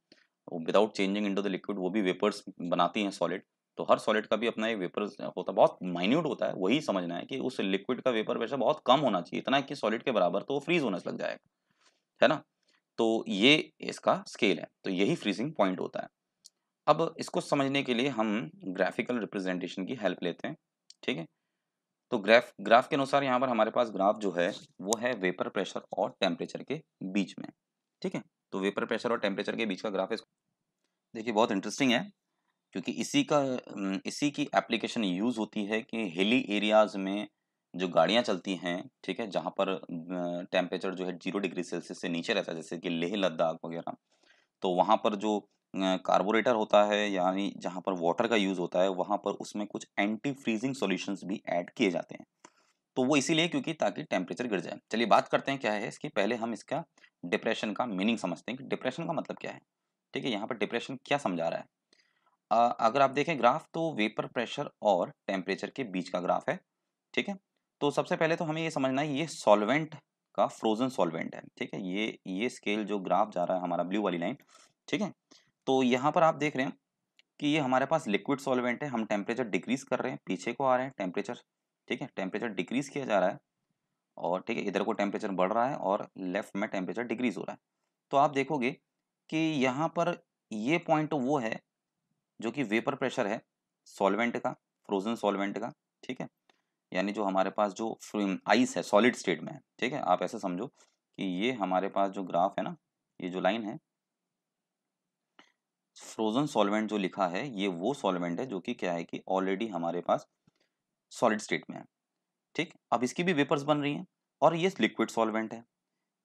without changing to the liquid वो भी वेपर्स बनाती हैं सॉलिड तो हर सॉलिड का भी अपना एक वेपर होता है बहुत माइन्यूट होता है वही समझना है कि उस लिक्विड का वेपर प्रेशर बहुत कम होना चाहिए इतना कि सॉलिड के बराबर तो वो फ्रीज होने लग जाएगा है ना तो ये इसका स्केल है तो यही फ्रीजिंग पॉइंट होता है अब इसको समझने के लिए हम ग्राफिकल रिप्रेजेंटेशन की हेल्प लेते हैं ठीक है तो ग्राफ ग्राफ के अनुसार यहाँ पर हमारे पास ग्राफ जो है वो है वेपर प्रेशर और टेम्परेचर के बीच में ठीक है तो वेपर प्रेशर और टेम्परेचर के बीच का ग्राफ इस देखिए बहुत इंटरेस्टिंग है क्योंकि इसी का इसी की एप्लीकेशन यूज़ होती है कि हिली एरियाज़ में जो गाड़ियाँ चलती हैं ठीक है जहाँ पर टेम्परेचर जो है जीरो डिग्री सेल्सियस से नीचे रहता है जैसे कि लेह लद्दाख वगैरह तो वहाँ पर जो कार्बोरेटर होता है यानी जहाँ पर वाटर का यूज़ होता है वहाँ पर उसमें कुछ एंटी फ्रीजिंग सॉल्यूशंस भी ऐड किए जाते हैं तो वो इसीलिए क्योंकि ताकि टेम्परेचर गिर जाए चलिए बात करते हैं क्या है इसकी पहले हम इसका डिप्रेशन का मीनिंग समझते हैं कि डिप्रेशन का मतलब क्या है ठीक है यहाँ पर डिप्रेशन क्या समझा रहा है आ, अगर आप देखें ग्राफ तो वेपर प्रेशर और टेम्परेचर के बीच का ग्राफ है ठीक है तो सबसे पहले तो हमें ये समझना है ये सॉल्वेंट का फ्रोजन सॉल्वेंट है ठीक है ये ये स्केल जो ग्राफ जा रहा है हमारा ब्लू वाली लाइन ठीक है तो यहाँ पर आप देख रहे हैं कि ये हमारे पास लिक्विड सॉल्वेंट है हम टेम्परेचर डिक्रीज कर रहे हैं पीछे को आ रहे हैं टेम्परेचर ठीक है टेम्परेचर डिक्रीज किया जा रहा है और ठीक है इधर को टेम्परेचर बढ़ रहा है और लेफ्ट में टेम्परेचर डिक्रीज हो रहा है तो आप देखोगे कि यहाँ पर ये पॉइंट वो है जो कि वेपर प्रेशर है सॉल्वेंट का फ्रोजन सॉल्वेंट का ठीक है यानी जो हमारे पास जो आइस है सॉलिड स्टेट में है ठीक है आप ऐसे समझो कि ये हमारे पास जो ग्राफ है ना ये जो लाइन है फ्रोजन सॉल्वेंट जो लिखा है ये वो सॉल्वेंट है जो कि क्या है कि ऑलरेडी हमारे पास सॉलिड स्टेट में है ठीक अब इसकी भी वेपर्स बन रही हैं और ये लिक्विड सॉल्वेंट है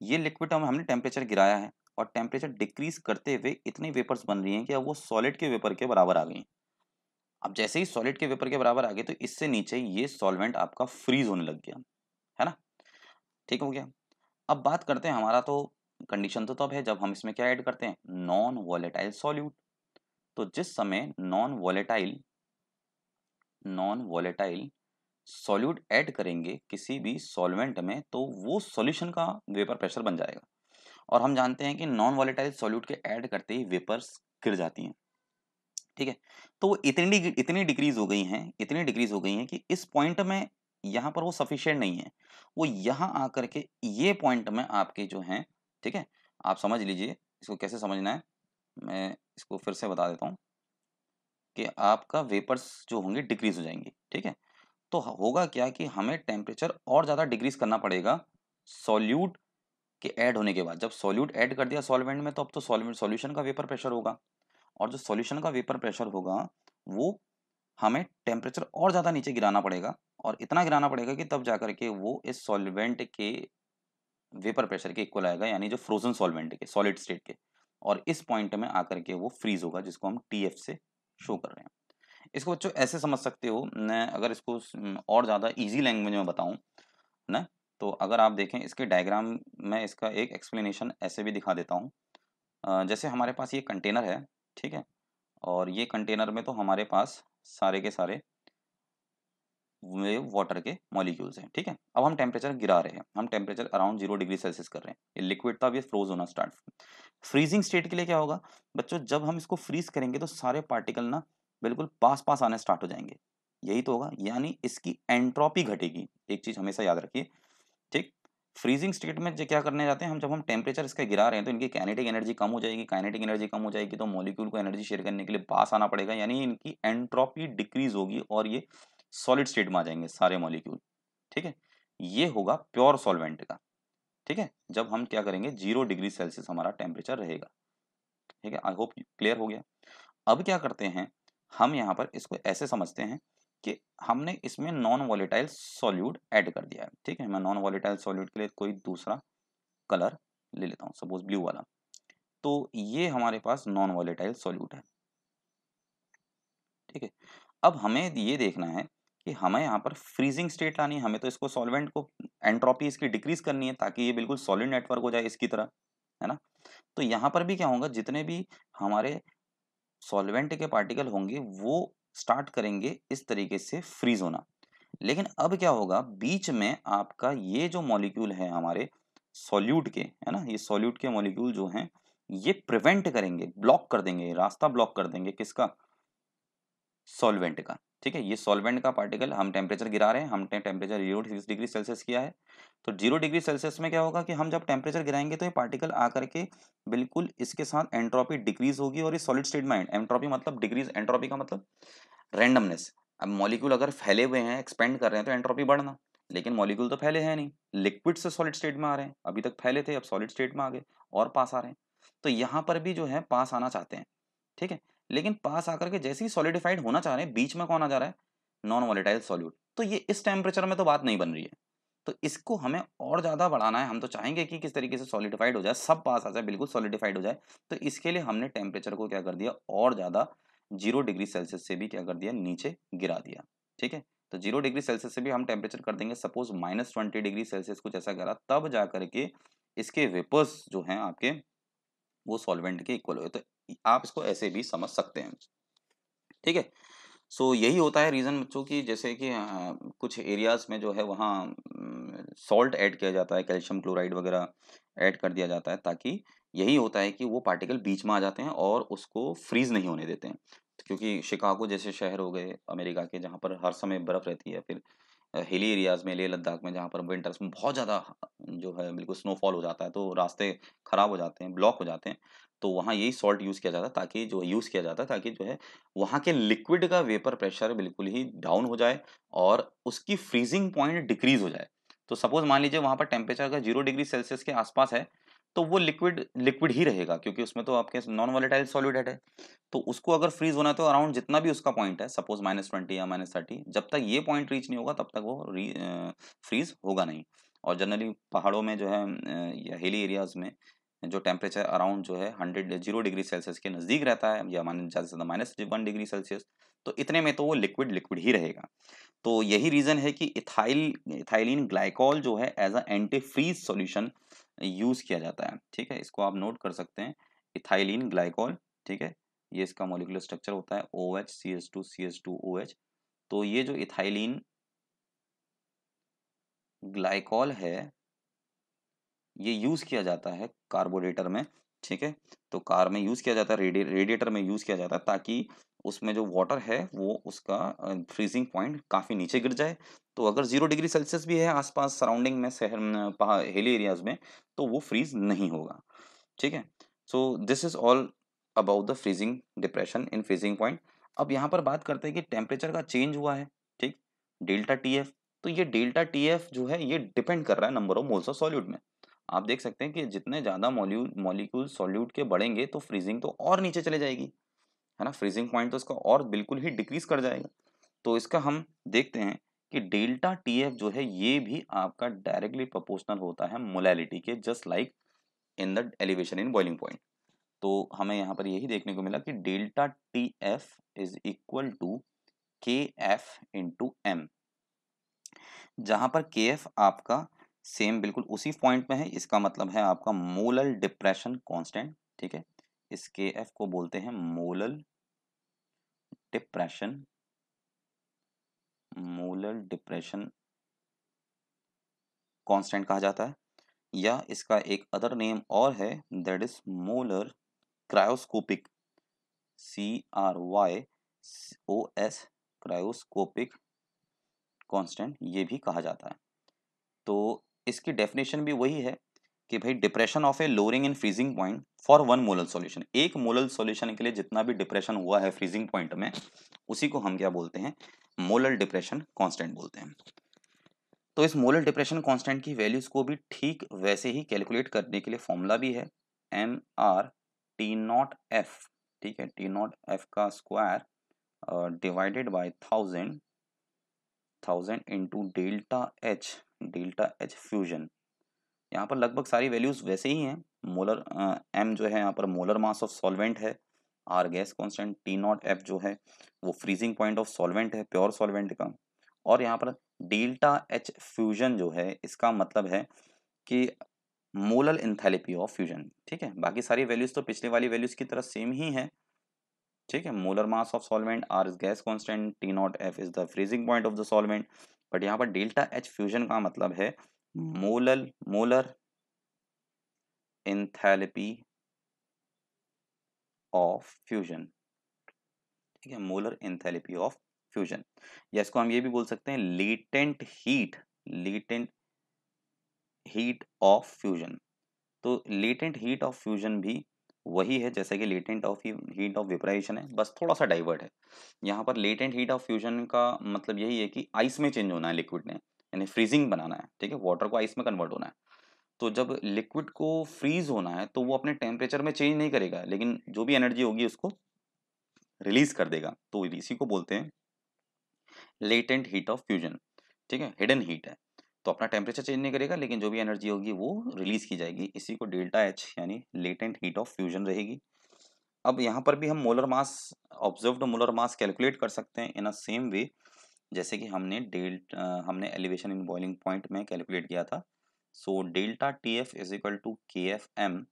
ये लिक्विड हम हमने टेम्परेचर गिराया है और टेम्परेचर डिक्रीज करते हुए इतनी वेपर्स बन रही हैं कि अब वो सॉलिड के वेपर के बराबर आ गई हैं अब जैसे ही सॉलिड के वेपर के बराबर आ गए तो इससे नीचे ये सॉल्वेंट आपका फ्रीज होने लग गया है ना ठीक हो गया अब बात करते हैं हमारा तो कंडीशन तो तब है जब हम इसमें क्या ऐड करते हैं नॉन वॉलेटाइल सॉल्यूट तो जिस समय non volatile non volatile solute add करेंगे किसी भी सॉल्वेंट में तो वो सॉल्यूशन का वेपर प्रेशर बन जाएगा और हम जानते हैं कि नॉन वॉलेटाइल सॉल्यूट के ऐड करते ही वेपर्स गिर जाती हैं ठीक है तो वो इतनी इतनी डिक्रीज हो गई हैं इतनी डिक्रीज हो गई हैं कि इस पॉइंट में यहाँ पर वो सफिशियंट नहीं है वो यहाँ आकर के ये पॉइंट में आपके जो हैं ठीक है आप समझ लीजिए इसको कैसे समझना है मैं इसको फिर से बता देता हूँ कि आपका वेपर्स जो होंगे डिक्रीज हो जाएंगे ठीक है तो होगा क्या कि हमें टेम्परेचर और ज़्यादा डिक्रीज करना पड़ेगा सॉल्यूट के ऐड होने के बाद जब सॉल्यूट ऐड कर दिया सॉल्वेंट में तो अब तो सॉल्यूट सॉल्यूशन का वेपर प्रेशर होगा और जो सॉल्यूशन का वेपर प्रेशर होगा वो हमें टेम्परेचर और ज़्यादा नीचे गिराना पड़ेगा और इतना गिराना पड़ेगा कि तब जाकर के वो इस सॉल्वेंट के वेपर प्रेशर के इक्वल आएगा यानी जो फ्रोजन सॉल्वेंट के सॉलिड स्टेट के और इस पॉइंट में आकर के वो फ्रीज होगा जिसको हम टी से शो कर रहे हैं इसको बच्चों ऐसे समझ सकते हो न अगर इसको और ज़्यादा इजी लैंग्वेज में बताऊँ न तो अगर आप देखें इसके डायग्राम में इसका एक एक्सप्लेनेशन ऐसे भी दिखा देता हूँ जैसे हमारे पास ये कंटेनर है ठीक है और ये कंटेनर में तो हमारे पास सारे के सारे वाटर के मॉलिक्यूल्स हैं ठीक है अब हम टेम्परेचर गिरा रहे हैं हम temperature around zero degree Celsius कर रहे हैं ये लिक्विड था अब ये फ्रोज होना स्टार्ट फ्रीजिंग स्टेट के लिए क्या होगा बच्चों जब हम इसको फ्रीज करेंगे तो सारे पार्टिकल ना बिल्कुल पास पास आने स्टार्ट हो जाएंगे यही तो होगा यानी इसकी एंट्रोपी घटेगी एक चीज हमेशा याद रखिए ठीक फ्रीजिंग स्टेट में जो क्या करने जाते हैं हम जब हम टेम्परेचर इसका गिरा रहे हैं तो इनकी कैनेटिक एनर्जी कम हो जाएगी काइनेटिक एनर्जी कम हो जाएगी तो मॉलिक्यूल को एनर्जी शेयर करने के लिए पास आना पड़ेगा यानी इनकी एंट्रोपी डिक्रीज होगी और ये सॉलिड स्टेट में आ जाएंगे सारे मॉलिक्यूल ठीक है ये होगा प्योर सॉल्वेंट का ठीक है जब हम क्या करेंगे जीरो डिग्री सेल्सियस हमारा टेम्परेचर रहेगा ठीक है आई होप क्लियर हो गया अब क्या करते हैं हम यहाँ पर इसको ऐसे समझते हैं कि हमने इसमें नॉन वॉलेटाइल सॉल्यूट ऐड कर दिया है ठीक है मैं नॉन वॉलेटाइल सॉल्यूट के लिए कोई दूसरा कलर ले लेता हूँ सपोज ब्लू वाला तो ये हमारे पास नॉन वॉलेटाइल सॉल्यूट है ठीक है अब हमें ये देखना है कि हमें यहाँ पर फ्रीजिंग स्टेट लानी है हमें तो इसको सॉल्वेंट को एंट्रोपी इसकी डिक्रीज करनी है ताकि ये बिल्कुल सॉलिड नेटवर्क हो जाए इसकी तरह है ना तो यहाँ पर भी क्या होगा जितने भी हमारे सॉल्वेंट के पार्टिकल होंगे वो स्टार्ट करेंगे इस तरीके से फ्रीज होना लेकिन अब क्या होगा बीच में आपका ये जो मॉलिक्यूल है हमारे सॉल्यूट के है ना ये सॉल्यूट के मॉलिक्यूल जो हैं ये प्रिवेंट करेंगे ब्लॉक कर देंगे रास्ता ब्लॉक कर देंगे किसका सॉल्वेंट का ठीक है ये सॉल्वेंट का पार्टिकल हम टेम्परेचर गिरा रहे हैं हमने टेम्परेचर जीरो डिग्री सेल्सियस किया है तो जीरो डिग्री सेल्सियस में क्या होगा कि हम जब टेम्परेचर गिराएंगे तो ये पार्टिकल आकर के बिल्कुल इसके साथ एंट्रोपी डिक्रीज होगी और ये सॉलिड स्टेट में एंट्रोपी मतलब डिक्रीज एंट्रोपी का मतलब रैंडमनेस अब मॉलिक्यूल अगर फैले हुए हैं एक्सपेंड कर रहे हैं तो एंट्रोपी बढ़ना लेकिन मॉलिक्यूल तो फैले हैं नहीं लिक्विड से सॉलिड स्टेट में आ रहे हैं अभी तक फैले थे अब सॉलिड स्टेट में आ गए और पास आ रहे हैं तो यहाँ पर भी जो है पास आना चाहते हैं ठीक है लेकिन पास आकर के जैसे ही सॉलिडिफाइड होना चाह रहे हैं बीच में कौन आ जा रहा है नॉन वॉलेटाइल सॉल्यूट तो ये इस टेम्परेचर में तो बात नहीं बन रही है तो इसको हमें और ज़्यादा बढ़ाना है हम तो चाहेंगे कि किस तरीके से सॉलिडिफाइड हो जाए सब पास आ जाए बिल्कुल सॉलिडिफाइड हो जाए तो इसके लिए हमने टेम्परेचर को क्या कर दिया और ज़्यादा जीरो डिग्री सेल्सियस से भी क्या कर दिया नीचे गिरा दिया ठीक है तो जीरो डिग्री सेल्सियस से भी हम टेम्परेचर कर देंगे suppose minus twenty degree Celsius को जैसा गिरा तब जाकर के इसके वेपर्स जो हैं आपके वो सॉल्वेंट के इक्वल हुए तो आप इसको ऐसे भी समझ सकते हैं ठीक है सो यही होता है रीज़न बच्चों की जैसे कि कुछ एरियाज़ में जो है वहाँ सॉल्ट ऐड किया जाता है कैल्शियम क्लोराइड वगैरह ऐड कर दिया जाता है ताकि यही होता है कि वो पार्टिकल बीच में आ जाते हैं और उसको फ्रीज नहीं होने देते हैं क्योंकि शिकागो जैसे शहर हो गए अमेरिका के जहाँ पर हर समय बर्फ़ रहती है फिर हिली एरियाज़ में लेह लद्दाख में जहाँ पर विंटर्स में बहुत ज़्यादा जो है बिल्कुल स्नोफॉल हो जाता है तो रास्ते ख़राब हो जाते हैं ब्लॉक हो जाते हैं तो वहाँ यही सॉल्ट यूज़ किया जाता ताकि जो यूज़ किया जाता ताकि जो है वहाँ के लिक्विड का वेपर प्रेशर बिल्कुल ही डाउन हो जाए और उसकी फ्रीजिंग पॉइंट डिक्रीज हो जाए तो सपोज मान लीजिए वहाँ पर टेम्परेचर का जीरो डिग्री सेल्सियस के आसपास है तो वो लिक्विड लिक्विड ही रहेगा क्योंकि उसमें तो आपके नॉन वॉलेटाइल सॉलिड है तो उसको अगर फ्रीज होना है तो अराउंड जितना भी उसका पॉइंट है सपोज माइनस ट्वेंटी या माइनस थर्टी जब तक ये पॉइंट रीच नहीं होगा तब तक वो फ्रीज होगा नहीं और जनरली पहाड़ों में जो है या हिली एरियाज में जो टेम्परेचर अराउंड जो है हंड्रेड जीरो डिग्री सेल्सियस के नज़दीक रहता है या मान ज़्यादा से ज़्यादा माइनस वन डिग्री सेल्सियस तो इतने में तो वो लिक्विड लिक्विड ही रहेगा तो यही रीज़न है कि इथाइल इथाइलिन ग्लाइकॉल जो है as a anti freeze solution use किया जाता है ठीक है इसको आप नोट कर सकते हैं इथाइलिन ग्लाइकॉल ठीक है ये इसका मोलिकुलर स्ट्रक्चर होता है O H C S two C S two O H तो ये जो इथाइलिन ग्लाइकॉल है ये यूज़ किया जाता है कार्बोरेटर में ठीक है तो कार में यूज़ किया जाता है रेडि रेडिएटर में यूज़ किया जाता है ताकि उसमें जो वाटर है वो उसका फ्रीजिंग पॉइंट काफ़ी नीचे गिर जाए तो अगर जीरो डिग्री सेल्सियस भी है आसपास सराउंडिंग में शहर हिली एरियाज में तो वो फ्रीज नहीं होगा ठीक है so this is all about the freezing depression in freezing point अब यहाँ पर बात करते हैं कि टेम्परेचर का चेंज हुआ है ठीक डेल्टा टी एफ तो ये डेल्टा टी एफ जो है ये डिपेंड कर रहा है number of moles of solute में आप देख सकते हैं कि जितने ज़्यादा मॉल्यूल मॉलिक्यूल सॉल्यूट के बढ़ेंगे तो फ्रीजिंग तो और नीचे चले जाएगी है ना फ्रीजिंग पॉइंट तो इसका और बिल्कुल ही डिक्रीज कर जाएगा तो इसका हम देखते हैं कि डेल्टा टी एफ जो है ये भी आपका डायरेक्टली प्रोपोर्शनल होता है मोलैलिटी के just like in the elevation in boiling point तो हमें यहाँ पर यही देखने को मिला कि delta T F is equal to K F into M जहाँ पर के एफ आपका सेम बिल्कुल उसी पॉइंट में है इसका मतलब है आपका मोलल डिप्रेशन कांस्टेंट ठीक है इस के एफ को बोलते हैं molal depression molal depression constant कहा जाता है या इसका एक अदर नेम और है that is molar cryoscopic C R Y O S cryoscopic constant ये भी कहा जाता है तो इसकी डेफिनेशन भी वही है कि भाई depression of a lowering and freezing point for one molal solution एक मोलल सॉल्यूशन के लिए जितना भी डिप्रेशन हुआ है फ्रीजिंग पॉइंट में उसी को हम क्या बोलते हैं मोलल डिप्रेशन कांस्टेंट बोलते हैं तो इस मोलल डिप्रेशन कांस्टेंट की वैल्यूज को भी ठीक वैसे ही कैलकुलेट करने के लिए फॉर्मूला भी है M R T naught F ठीक है टी नॉट एफ का square divided by thousand thousand into delta H delta H fusion यहाँ पर लगभग सारी वैल्यूज वैसे ही हैं मोलर एम जो है यहाँ पर मोलर मास ऑफ सॉल्वेंट है R gas constant T naught F जो है वो फ्रीजिंग पॉइंट ऑफ सॉल्वेंट है प्योर सॉल्वेंट का और यहाँ पर डेल्टा एच फ्यूजन जो है इसका मतलब है कि मोलर इंथैलेपी ऑफ फ्यूजन ठीक है बाकी सारी वैल्यूज तो पिछले वाली वैल्यूज की तरह सेम ही है ठीक है molar mass of solvent R is gas constant T naught F is the freezing point of the solvent but यहाँ पर डेल्टा एच फ्यूजन का मतलब है hmm. Molal molar enthalpy of fusion ठीक है मोलर इंथेलपी ऑफ फ्यूजन या इसको हम ये भी बोल सकते हैं latent heat latent heat of fusion तो लेटेंट हीट ऑफ फ्यूजन भी वही है जैसे कि latent of heat of vaporisation है बस थोड़ा सा डाइवर्ट है यहाँ पर लेटेंट हीट ऑफ फ्यूजन का मतलब यही है कि आइस में चेंज होना है लिक्विड ने यानी फ्रीजिंग बनाना है ठीक है वाटर को आइस में कन्वर्ट होना है तो जब लिक्विड को फ्रीज होना है तो वो अपने टेम्परेचर में चेंज नहीं करेगा लेकिन जो भी एनर्जी होगी उसको रिलीज कर देगा तो इसी को बोलते हैं लेटेंट हीट ऑफ फ्यूजन ठीक है हिडन हीट है तो अपना टेम्परेचर चेंज नहीं करेगा लेकिन जो भी एनर्जी होगी वो रिलीज की जाएगी इसी को डेल्टा एच यानी लेटेंट हीट ऑफ फ्यूजन रहेगी अब यहाँ पर भी हम molar mass observed molar mass calculate कर सकते हैं इन अ सेम वे जैसे कि हमने डेल्ट हमने एलिवेशन इन बॉइलिंग पॉइंट में कैलकुलेट किया था so delta T F is equal to K F M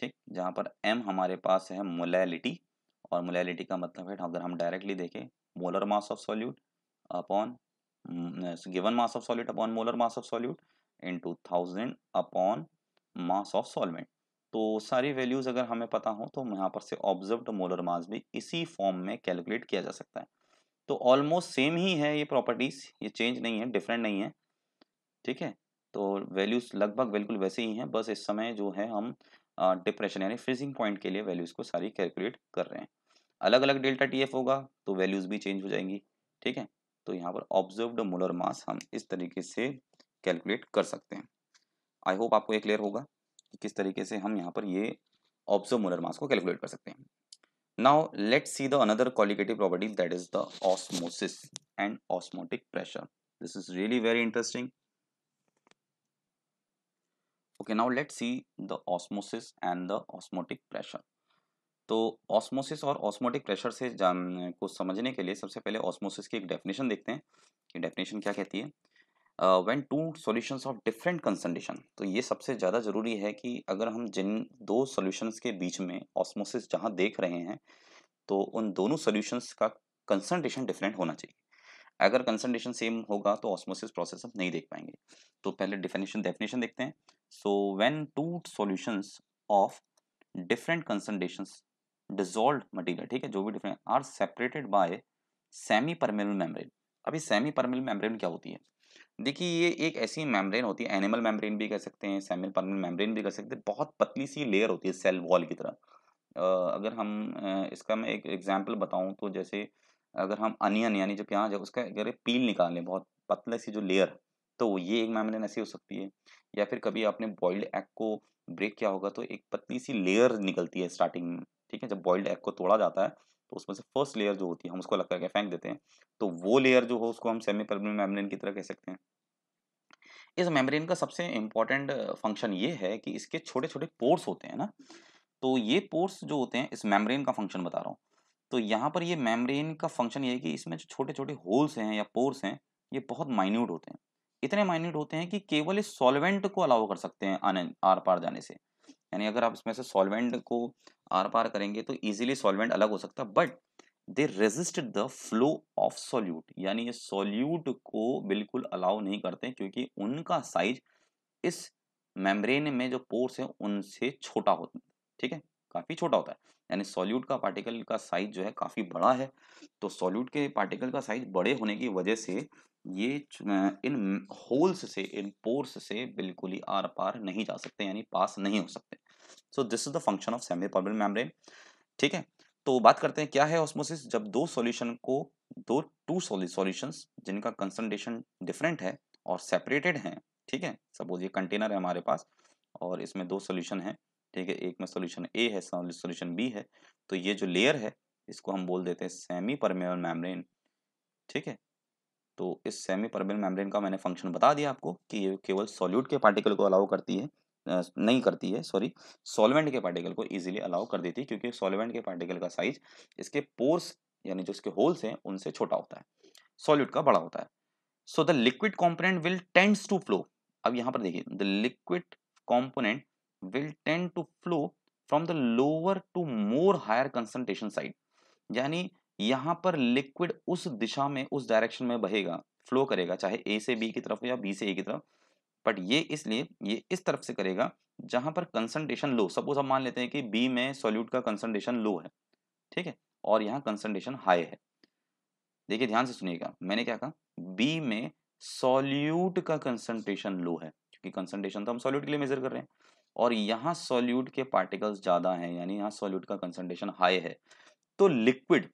ठीक जहाँ पर एम हमारे पास है मोलैलिटी और मोलैलिटी का मतलब है अगर हम डायरेक्टली देखें molar mass of solute upon Mm, given mass of solid upon molar mass of solute into thousand upon mass of solvent तो सारी वैल्यूज अगर हमें पता हो तो यहाँ पर से ऑब्जर्व मोलर मास भी इसी फॉर्म में कैलकुलेट किया जा सकता है तो ऑलमोस्ट सेम ही है ये प्रॉपर्टीज ये चेंज नहीं है डिफरेंट नहीं है ठीक है तो वैल्यूज लगभग बिल्कुल वैसे ही हैं बस इस समय जो है हम डिप्रेशन यानी फ्रीजिंग पॉइंट के लिए वैल्यूज को सारी कैलकुलेट कर रहे हैं अलग अलग डेल्टा टी होगा तो वैल्यूज भी चेंज हो जाएंगी ठीक है तो यहाँ पर ऑब्जर्व मोलर मास हम इस तरीके से कैलकुलेट कर सकते हैं आई होप आपको ये क्लियर होगा कि किस तरीके से हम यहाँ पर ये ऑब्जर्व मोलर मास को कैलकुलेट कर सकते हैं now let see the another colligative property that is the osmosis and osmotic pressure this is really very interesting okay now let see the osmosis and the osmotic pressure तो osmosis और osmotic pressure से जान को समझने के लिए सबसे पहले ऑस्मोसिस की एक डेफिनेशन देखते हैं कि डेफिनेशन क्या कहती है when two solutions of different concentration तो ये सबसे ज़्यादा ज़रूरी है कि अगर हम जिन दो सॉल्यूशंस के बीच में ऑस्मोसिस जहाँ देख रहे हैं तो उन दोनों सोल्यूशंस का कंसनट्रेशन डिफरेंट होना चाहिए अगर कंसनट्रेशन सेम होगा तो ऑस्मोसिस प्रोसेस हम नहीं देख पाएंगे तो पहले डिफिनेशन डेफिनेशन देखते हैं so when two solutions of different concentration dissolved material ठीक है जो भी different are separated by semi permeable membrane अभी सेमी परमेबल मेम्ब्रेन क्या होती है देखिए ये एक ऐसी मेम्ब्रेन होती है एनिमल मेम्ब्रेन भी कह सकते हैं सेमी परमेबल मेम्ब्रेन भी कह सकते हैं बहुत पतली सी लेयर होती है सेल वॉल की तरह अगर हम इसका मैं एक एग्जाम्पल बताऊँ तो जैसे अगर हम अनियन यानी जो प्याज है उसका अगर पील निकाल लें बहुत पतले सी जो लेयर तो ये एक मेम्ब्रेन ऐसी हो सकती है या फिर कभी आपने बॉइल्ड एग को ब्रेक किया होगा तो एक पतली सी लेयर निकलती है स्टार्टिंग में ठीक है जब बॉइल्ड एग को तोड़ा जाता है तो उसमें से फर्स्ट लेयर जो होती है हम उसको अलग करके फेंक देते हैं तो वो लेयर जो हो उसको हम सेमी परमेबल मेम्ब्रेन की तरह कह सकते हैं इस मेम्ब्रेन का सबसे इंपॉर्टेंट फंक्शन ये है कि इसके छोटे छोटे पोर्स होते हैं ना तो ये पोर्स जो होते हैं इस मेम्ब्रेन का फंक्शन बता रहा हूँ तो यहाँ पर ये मेम्ब्रेन का फंक्शन ये है कि इसमें जो छोटे छोटे होल्स हैं या पोर्स हैं ये बहुत माइन्यूट होते हैं इतने माइन्यूट होते हैं कि केवल इस सॉल्वेंट को अलाउ कर सकते हैं आने आर पार जाने से यानी अगर आप इसमें से सॉल्वेंट को आर पार करेंगे तो इजीली सॉल्वेंट अलग हो सकता है but they resist the flow of solute यानी ये सॉल्यूट को बिल्कुल अलाउ नहीं करते क्योंकि उनका साइज इस मेम्ब्रेन में जो पोर्स है उनसे छोटा होता है ठीक है काफ़ी छोटा होता है यानी सॉल्यूट का पार्टिकल का साइज जो है काफ़ी बड़ा है तो सॉल्यूट के पार्टिकल का साइज बड़े होने की वजह से ये इन होल्स से इन पोर्स से बिल्कुल ही आर पार नहीं जा सकते यानी पास नहीं हो सकते so this is the function of semi permeable membrane ठीक है तो बात करते हैं क्या है ऑस्मोसिस जब दो सॉल्यूशन को दो टू सोल्यूशन जिनका कंसनट्रेशन डिफरेंट है और सेपरेटेड है ठीक है सपोज ये कंटेनर है हमारे पास और इसमें दो सोल्यूशन है ठीक है एक में सोल्यूशन ए है सोल्यूशन बी है तो ये जो लेयर है इसको हम बोल देते हैं सेमी परमेबल मेम्ब्रेन ठीक है तो इस सेमी परमेबल मेम्ब्रेन का मैंने फंक्शन बता दिया आपको कि ये केवल सॉल्यूट के पार्टिकल को अलाउ करती है नहीं करती है सॉरी सॉल्वेंट के पार्टिकल को इजीली अलाउ कर देती है क्योंकि सॉल्वेंट के पार्टिकल का साइज इसके पोर्स यानी जो इसके होल्स हैं उनसे छोटा होता है सॉल्यूट का बड़ा होता है so the liquid component will tends to flow अब यहाँ पर देखिए the liquid component will tend to flow from the lower to more higher concentration side यानी यहाँ पर लिक्विड उस दिशा में उस डायरेक्शन में बहेगा फ्लो करेगा चाहे ए से बी की तरफ या बी से ए की तरफ बट ये इसलिए ये इस तरफ से करेगा जहां पर कंसनट्रेशन लो सपोज हम मान लेते हैं कि बी में सॉल्यूट का कंसनट्रेशन लो है ठीक है और यहाँ कंसनट्रेशन हाई है देखिए ध्यान से सुनिएगा मैंने क्या कहा बी में सॉल्यूट का कंसनट्रेशन लो है क्योंकि कंसनट्रेशन तो हम सॉल्यूट के लिए मेजर कर रहे हैं और यहाँ सॉल्यूट के पार्टिकल्स ज्यादा हैं यानी यहाँ सॉल्यूट का कंसनट्रेशन हाई है तो लिक्विड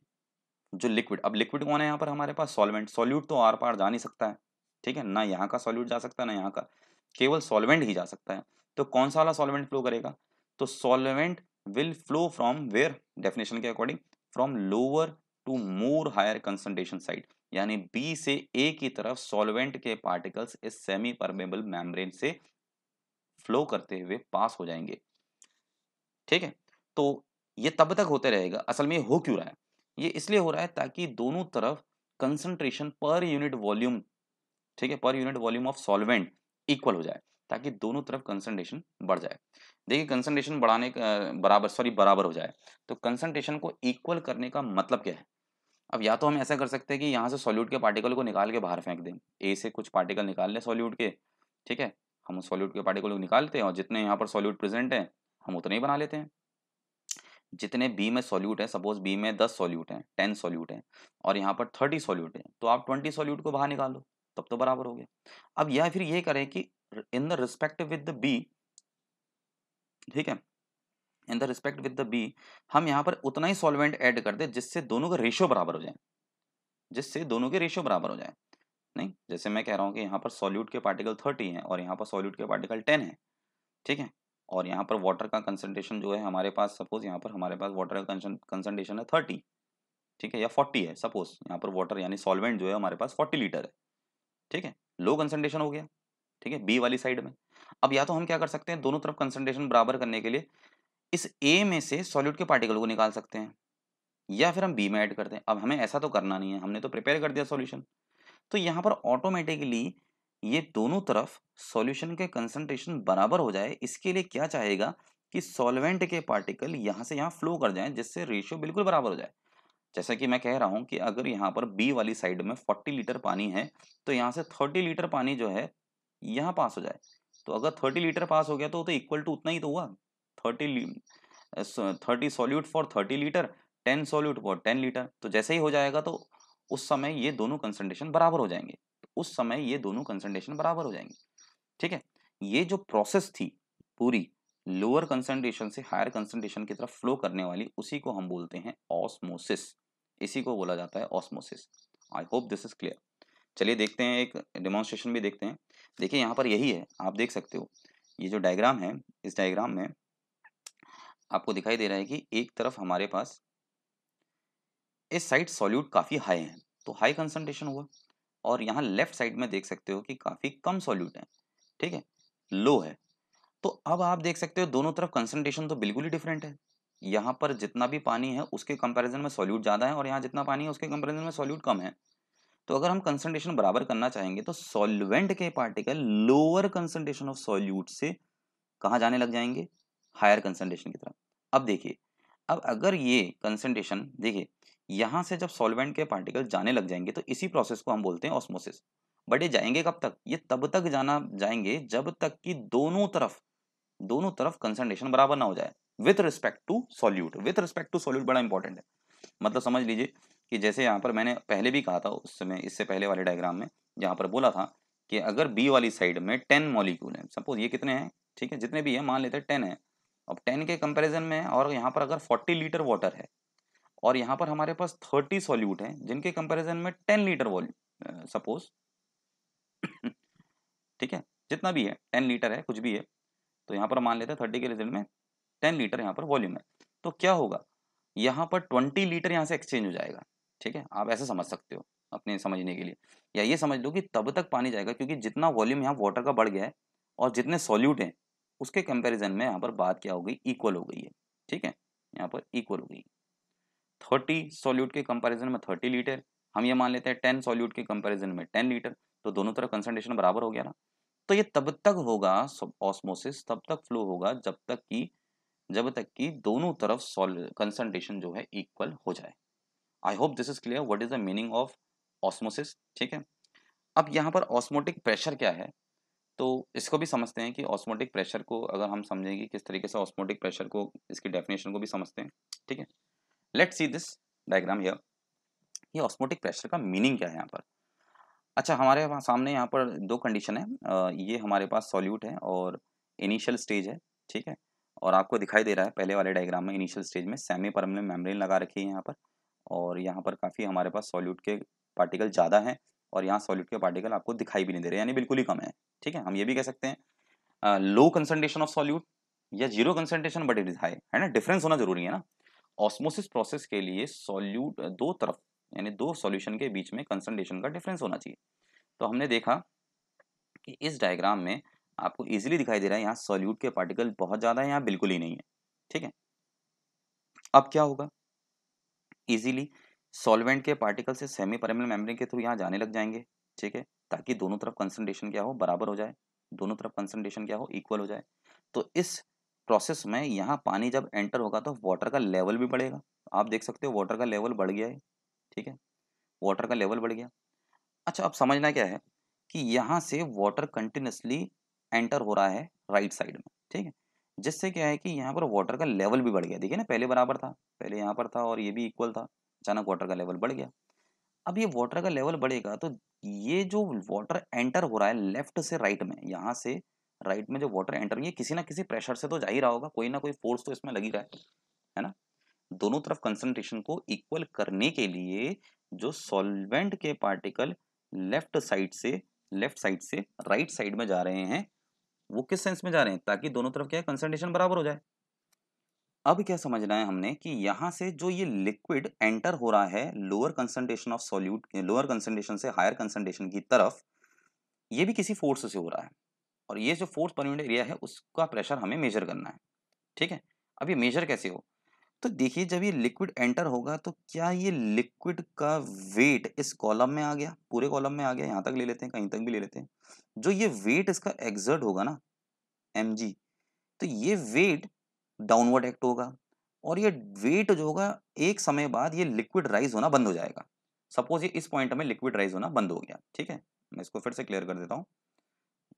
जो लिक्विड अब लिक्विड कौन है यहाँ पर हमारे पास सॉल्वेंट सॉल्यूट तो आर पार जा नहीं सकता है ठीक है ना यहाँ का सॉल्यूट जा सकता है ना यहाँ का केवल सॉल्वेंट ही जा सकता है तो कौन सा वाला सॉल्वेंट फ्लो करेगा तो solvent will flow from where definition के according from lower to more higher concentration side यानी बी से ए की तरफ सॉल्वेंट के पार्टिकल्स इस सेमी परमेबल मेम्ब्रेन से फ्लो करते हुए पास हो जाएंगे ठीक है तो ये तब तक होते रहेगा असल में हो क्यों रहा है ये इसलिए हो रहा है ताकि दोनों तरफ कंसंट्रेशन पर यूनिट वॉल्यूम ठीक है per unit volume of solvent equal हो जाए ताकि दोनों तरफ कंसनट्रेशन बढ़ जाए देखिए कंसनट्रेशन बढ़ाने का बराबर सॉरी बराबर हो जाए तो कंसनट्रेशन को इक्वल करने का मतलब क्या है अब या तो हम ऐसा कर सकते हैं कि यहाँ से सॉल्यूट के पार्टिकल को निकाल के बाहर फेंक दें ए से कुछ पार्टिकल निकाल लें सॉल्यूट के ठीक है हम सॉल्यूट के पार्टिकल को निकालते हैं और जितने यहाँ पर सॉल्यूट प्रेजेंट हैं हम उतने ही बना लेते हैं जितने बी में सॉल्यूट है सपोज बी में दस सॉल्यूट हैं टेन सॉल्यूट हैं और यहाँ पर थर्टी सॉल्यूट हैं तो आप ट्वेंटी सॉल्यूट को बाहर निकालो तब तो बराबर हो गया अब या फिर ये करें कि in the respect with the B ठीक है in the respect with the B हम यहाँ पर उतना ही सॉल्वेंट ऐड कर दे जिससे दोनों का रेशियो बराबर हो जाए जिससे दोनों के रेशियो बराबर हो जाए नहीं जैसे मैं कह रहा हूँ कि यहाँ पर सॉल्यूट के पार्टिकल थर्टी हैं और यहाँ पर सॉल्यूट के पार्टिकल टेन है ठीक है और यहाँ पर वाटर का कंसनट्रेशन जो है हमारे पास सपोज यहाँ पर हमारे पास वाटर का कंसनट्रेशन है थर्टी ठीक है या फोर्टी है सपोज यहाँ पर वाटर यानी सॉल्वेंट जो है हमारे पास फोर्टी लीटर है ठीक है लो कंसनट्रेशन हो गया ठीक है बी वाली साइड में अब या तो हम क्या कर सकते हैं दोनों तरफ कंसनट्रेशन बराबर करने के लिए इस ए में से सॉल्यूट के पार्टिकल को निकाल सकते हैं या फिर हम बी में ऐड करते हैं अब हमें ऐसा तो करना नहीं है हमने तो प्रिपेयर कर दिया सॉल्यूशन तो यहाँ पर ऑटोमेटिकली ये दोनों तरफ सॉल्यूशन के कंसंट्रेशन बराबर हो जाए इसके लिए क्या चाहेगा कि सॉल्वेंट के पार्टिकल यहाँ से यहाँ फ्लो कर जाएं जिससे रेशियो बिल्कुल बराबर हो जाए जैसा कि मैं कह रहा हूं कि अगर यहाँ पर बी वाली साइड में 40 लीटर पानी है तो यहाँ से 30 लीटर पानी जो है यहाँ पास हो जाए तो अगर 30 लीटर पास हो गया तो तो इक्वल टू उतना ही तो हुआ 30 thirty solute for 30 litre 10 solute for 10 litre तो जैसे ही हो जाएगा तो उस समय ये दोनों कंसनट्रेशन बराबर हो जाएंगे उस समय ये दोनों कंसनट्रेशन बराबर हो जाएंगे ठीक है ये जो प्रोसेस थी पूरी लोअर कंसेंट्रेशन से हायर कंसेंट्रेशन की तरफ फ्लो करने वाली उसी को हम बोलते हैं ऑस्मोसिस इसी को बोला जाता है osmosis I hope this is clear चलिए देखते हैं एक डिमॉन्स्ट्रेशन भी देखते हैं देखिए यहाँ पर यही है आप देख सकते हो ये जो डायग्राम है इस डायग्राम में आपको दिखाई दे रहा है कि एक तरफ हमारे पास इस साइड सॉल्यूट काफ़ी हाई है तो हाई कंसनट्रेशन हुआ और यहाँ लेफ्ट साइड में देख सकते हो कि काफ़ी कम सॉल्यूट है ठीक है लो है तो अब आप देख सकते हो दोनों तरफ कंसनट्रेशन तो बिल्कुल ही डिफरेंट है यहाँ पर जितना भी पानी है उसके कंपैरिजन में सॉल्यूट ज़्यादा है और यहाँ जितना पानी है उसके कंपैरिजन में सॉल्यूट कम है तो अगर हम कंसनट्रेशन बराबर करना चाहेंगे तो सॉल्वेंट के particle lower concentration of solute से कहाँ जाने लग जाएंगे हायर कंसनट्रेशन की तरफ अब देखिए अब अगर ये कंसनट्रेशन देखिए यहाँ से जब सॉल्वेंट के पार्टिकल जाने लग जाएंगे तो इसी प्रोसेस को हम बोलते हैं ऑस्मोसिस बट ये जाएंगे कब तक ये तब तक जाना जाएंगे जब तक कि दोनों तरफ दोनों तरफ कंसेंट्रेशन बराबर ना हो जाए with respect to solute with respect to solute बड़ा इंपॉर्टेंट है मतलब समझ लीजिए कि जैसे यहाँ पर मैंने पहले भी कहा था उस समय इससे पहले वाले डायग्राम में जहाँ पर बोला था कि अगर बी वाली साइड में टेन मॉलिक्यूल हैं सपोज ये कितने हैं ठीक है जितने भी हैं मान लेते हैं टेन है अब टेन के कंपेरिजन में और यहाँ पर अगर फोर्टी लीटर वाटर है और यहाँ पर हमारे पास थर्टी सॉल्यूट हैं जिनके कंपेरिजन में टेन लीटर वॉल्यू सपोज ठीक है जितना भी है टेन लीटर है कुछ भी है तो यहाँ पर मान लेते हैं थर्टी के रिजल्ट में टेन लीटर यहाँ पर वॉल्यूम है तो क्या होगा यहाँ पर ट्वेंटी लीटर यहाँ से एक्सचेंज हो जाएगा ठीक है आप ऐसे समझ सकते हो अपने समझने के लिए या ये समझ लो कि तब तक पानी जाएगा क्योंकि जितना वॉल्यूम यहाँ वाटर का बढ़ गया है और जितने सॉल्यूट हैं उसके कंपैरिजन में यहाँ पर बात क्या हो गई इक्वल हो गई है ठीक है यहाँ पर इक्वल हो गई थर्टी सॉल्यूट के कंपैरिजन में थर्टी लीटर हम ये मान लेते हैं टेन सॉल्यूट के कंपैरिजन में टेन लीटर तो दोनों तरफ कंसनट्रेशन बराबर हो गया ना तो ये तब तक होगा ऑस्मोसिस तब तक फ्लो होगा जब तक कि जब तक कि दोनों तरफ कंसंट्रेशन जो है इक्वल हो जाए I hope this is clear what is the meaning of osmosis ठीक है अब यहाँ पर ऑस्मोटिक प्रेशर क्या है तो इसको भी समझते हैं कि ऑस्मोटिक प्रेशर को अगर हम समझेंगे किस तरीके से ऑस्मोटिक प्रेशर को इसकी डेफिनेशन को भी समझते हैं ठीक है लेट सी दिस डायग्राम ये ऑस्मोटिक प्रेशर का मीनिंग क्या है यहाँ पर अच्छा हमारे वहाँ सामने यहाँ पर दो कंडीशन है ये हमारे पास सॉल्यूट है और इनिशियल स्टेज है ठीक है और आपको दिखाई दे रहा है पहले वाले डायग्राम में इनिशियल स्टेज में सेमी परमानेंट मेम्ब्रेन लगा रखी है यहाँ पर और यहाँ पर काफ़ी हमारे पास सॉल्यूट के पार्टिकल ज़्यादा हैं और यहाँ सॉल्यूट के पार्टिकल आपको दिखाई भी नहीं दे रहे यानी बिल्कुल ही कम है ठीक है हम ये भी कह सकते हैं लो कंसनट्रेशन ऑफ सॉल्यूट या zero concentration but it is high है ना डिफरेंस होना जरूरी है ना ऑस्मोसिस प्रोसेस के लिए सॉल्यूट दो तरफ यानी दो सॉल्यूशन के बीच में कंसंट्रेशन का डिफरेंस होना चाहिए तो हमने देखा कि इस डायग्राम में आपको इजीली दिखाई दे रहा है यहाँ सॉल्यूट के पार्टिकल बहुत ज़्यादा है यहाँ बिल्कुल ही नहीं है ठीक है अब क्या होगा इजीली सॉल्वेंट के पार्टिकल से सेमी परमल मेम्ब्रेन के थ्रू यहाँ जाने लग जाएंगे ठीक है ताकि दोनों तरफ कंसनट्रेशन क्या हो बराबर हो जाए दोनों तरफ कंसनट्रेशन क्या हो इक्वल हो जाए तो इस प्रोसेस में यहाँ पानी जब एंटर होगा तो वाटर का लेवल भी बढ़ेगा आप देख सकते हो वाटर का लेवल बढ़ गया है ठीक है वाटर का लेवल बढ़ गया अच्छा अब समझना क्या है कि यहाँ से वाटर कंटिन्यूसली एंटर हो रहा है राइट साइड में ठीक है जिससे क्या है कि यहाँ पर वाटर का लेवल भी बढ़ गया देखिए ना पहले बराबर था पहले यहाँ पर था और ये भी इक्वल था अचानक वाटर का लेवल बढ़ गया अब ये वाटर का लेवल बढ़ेगा तो ये जो वाटर एंटर हो रहा है लेफ्ट से राइट में यहाँ से राइट में जो वाटर एंटर ये किसी ना किसी प्रेशर से तो जा ही रहा होगा कोई ना कोई फोर्स तो इसमें लगी रहा है दोनों तरफ कंसंट्रेशन को इक्वल करने के लिए जो सॉल्वेंट के पार्टिकल लेफ्ट साइड से लेफ्ट साइड से राइट right साइड में जा रहे हैं वो किस सेंस में जा रहे हैं ताकि दोनों तरफ क्या है कंसनट्रेशन बराबर हो जाए अब क्या समझना है हमने कि यहां से जो ये लिक्विड एंटर हो रहा है lower concentration of solute lower concentration से हायर कंसनट्रेशन की तरफ ये भी किसी फोर्स से हो रहा है और ये जो फोर्स परमिट एरिया है उसका प्रेशर हमें मेजर करना है ठीक है अब ये मेजर कैसे हो तो देखिए जब ये लिक्विड एंटर होगा तो क्या ये लिक्विड का वेट इस कॉलम में आ गया पूरे कॉलम में आ गया यहाँ तक ले लेते हैं कहीं तक भी ले लेते हैं जो ये वेट इसका एग्जर्ट होगा ना एम तो ये वेट डाउनवर्ड एक्ट होगा और ये वेट जो होगा एक समय बाद ये लिक्विड राइज होना बंद हो जाएगा सपोज ये इस पॉइंट में लिक्विड राइज होना बंद हो गया ठीक है मैं इसको फिर से क्लियर कर देता हूँ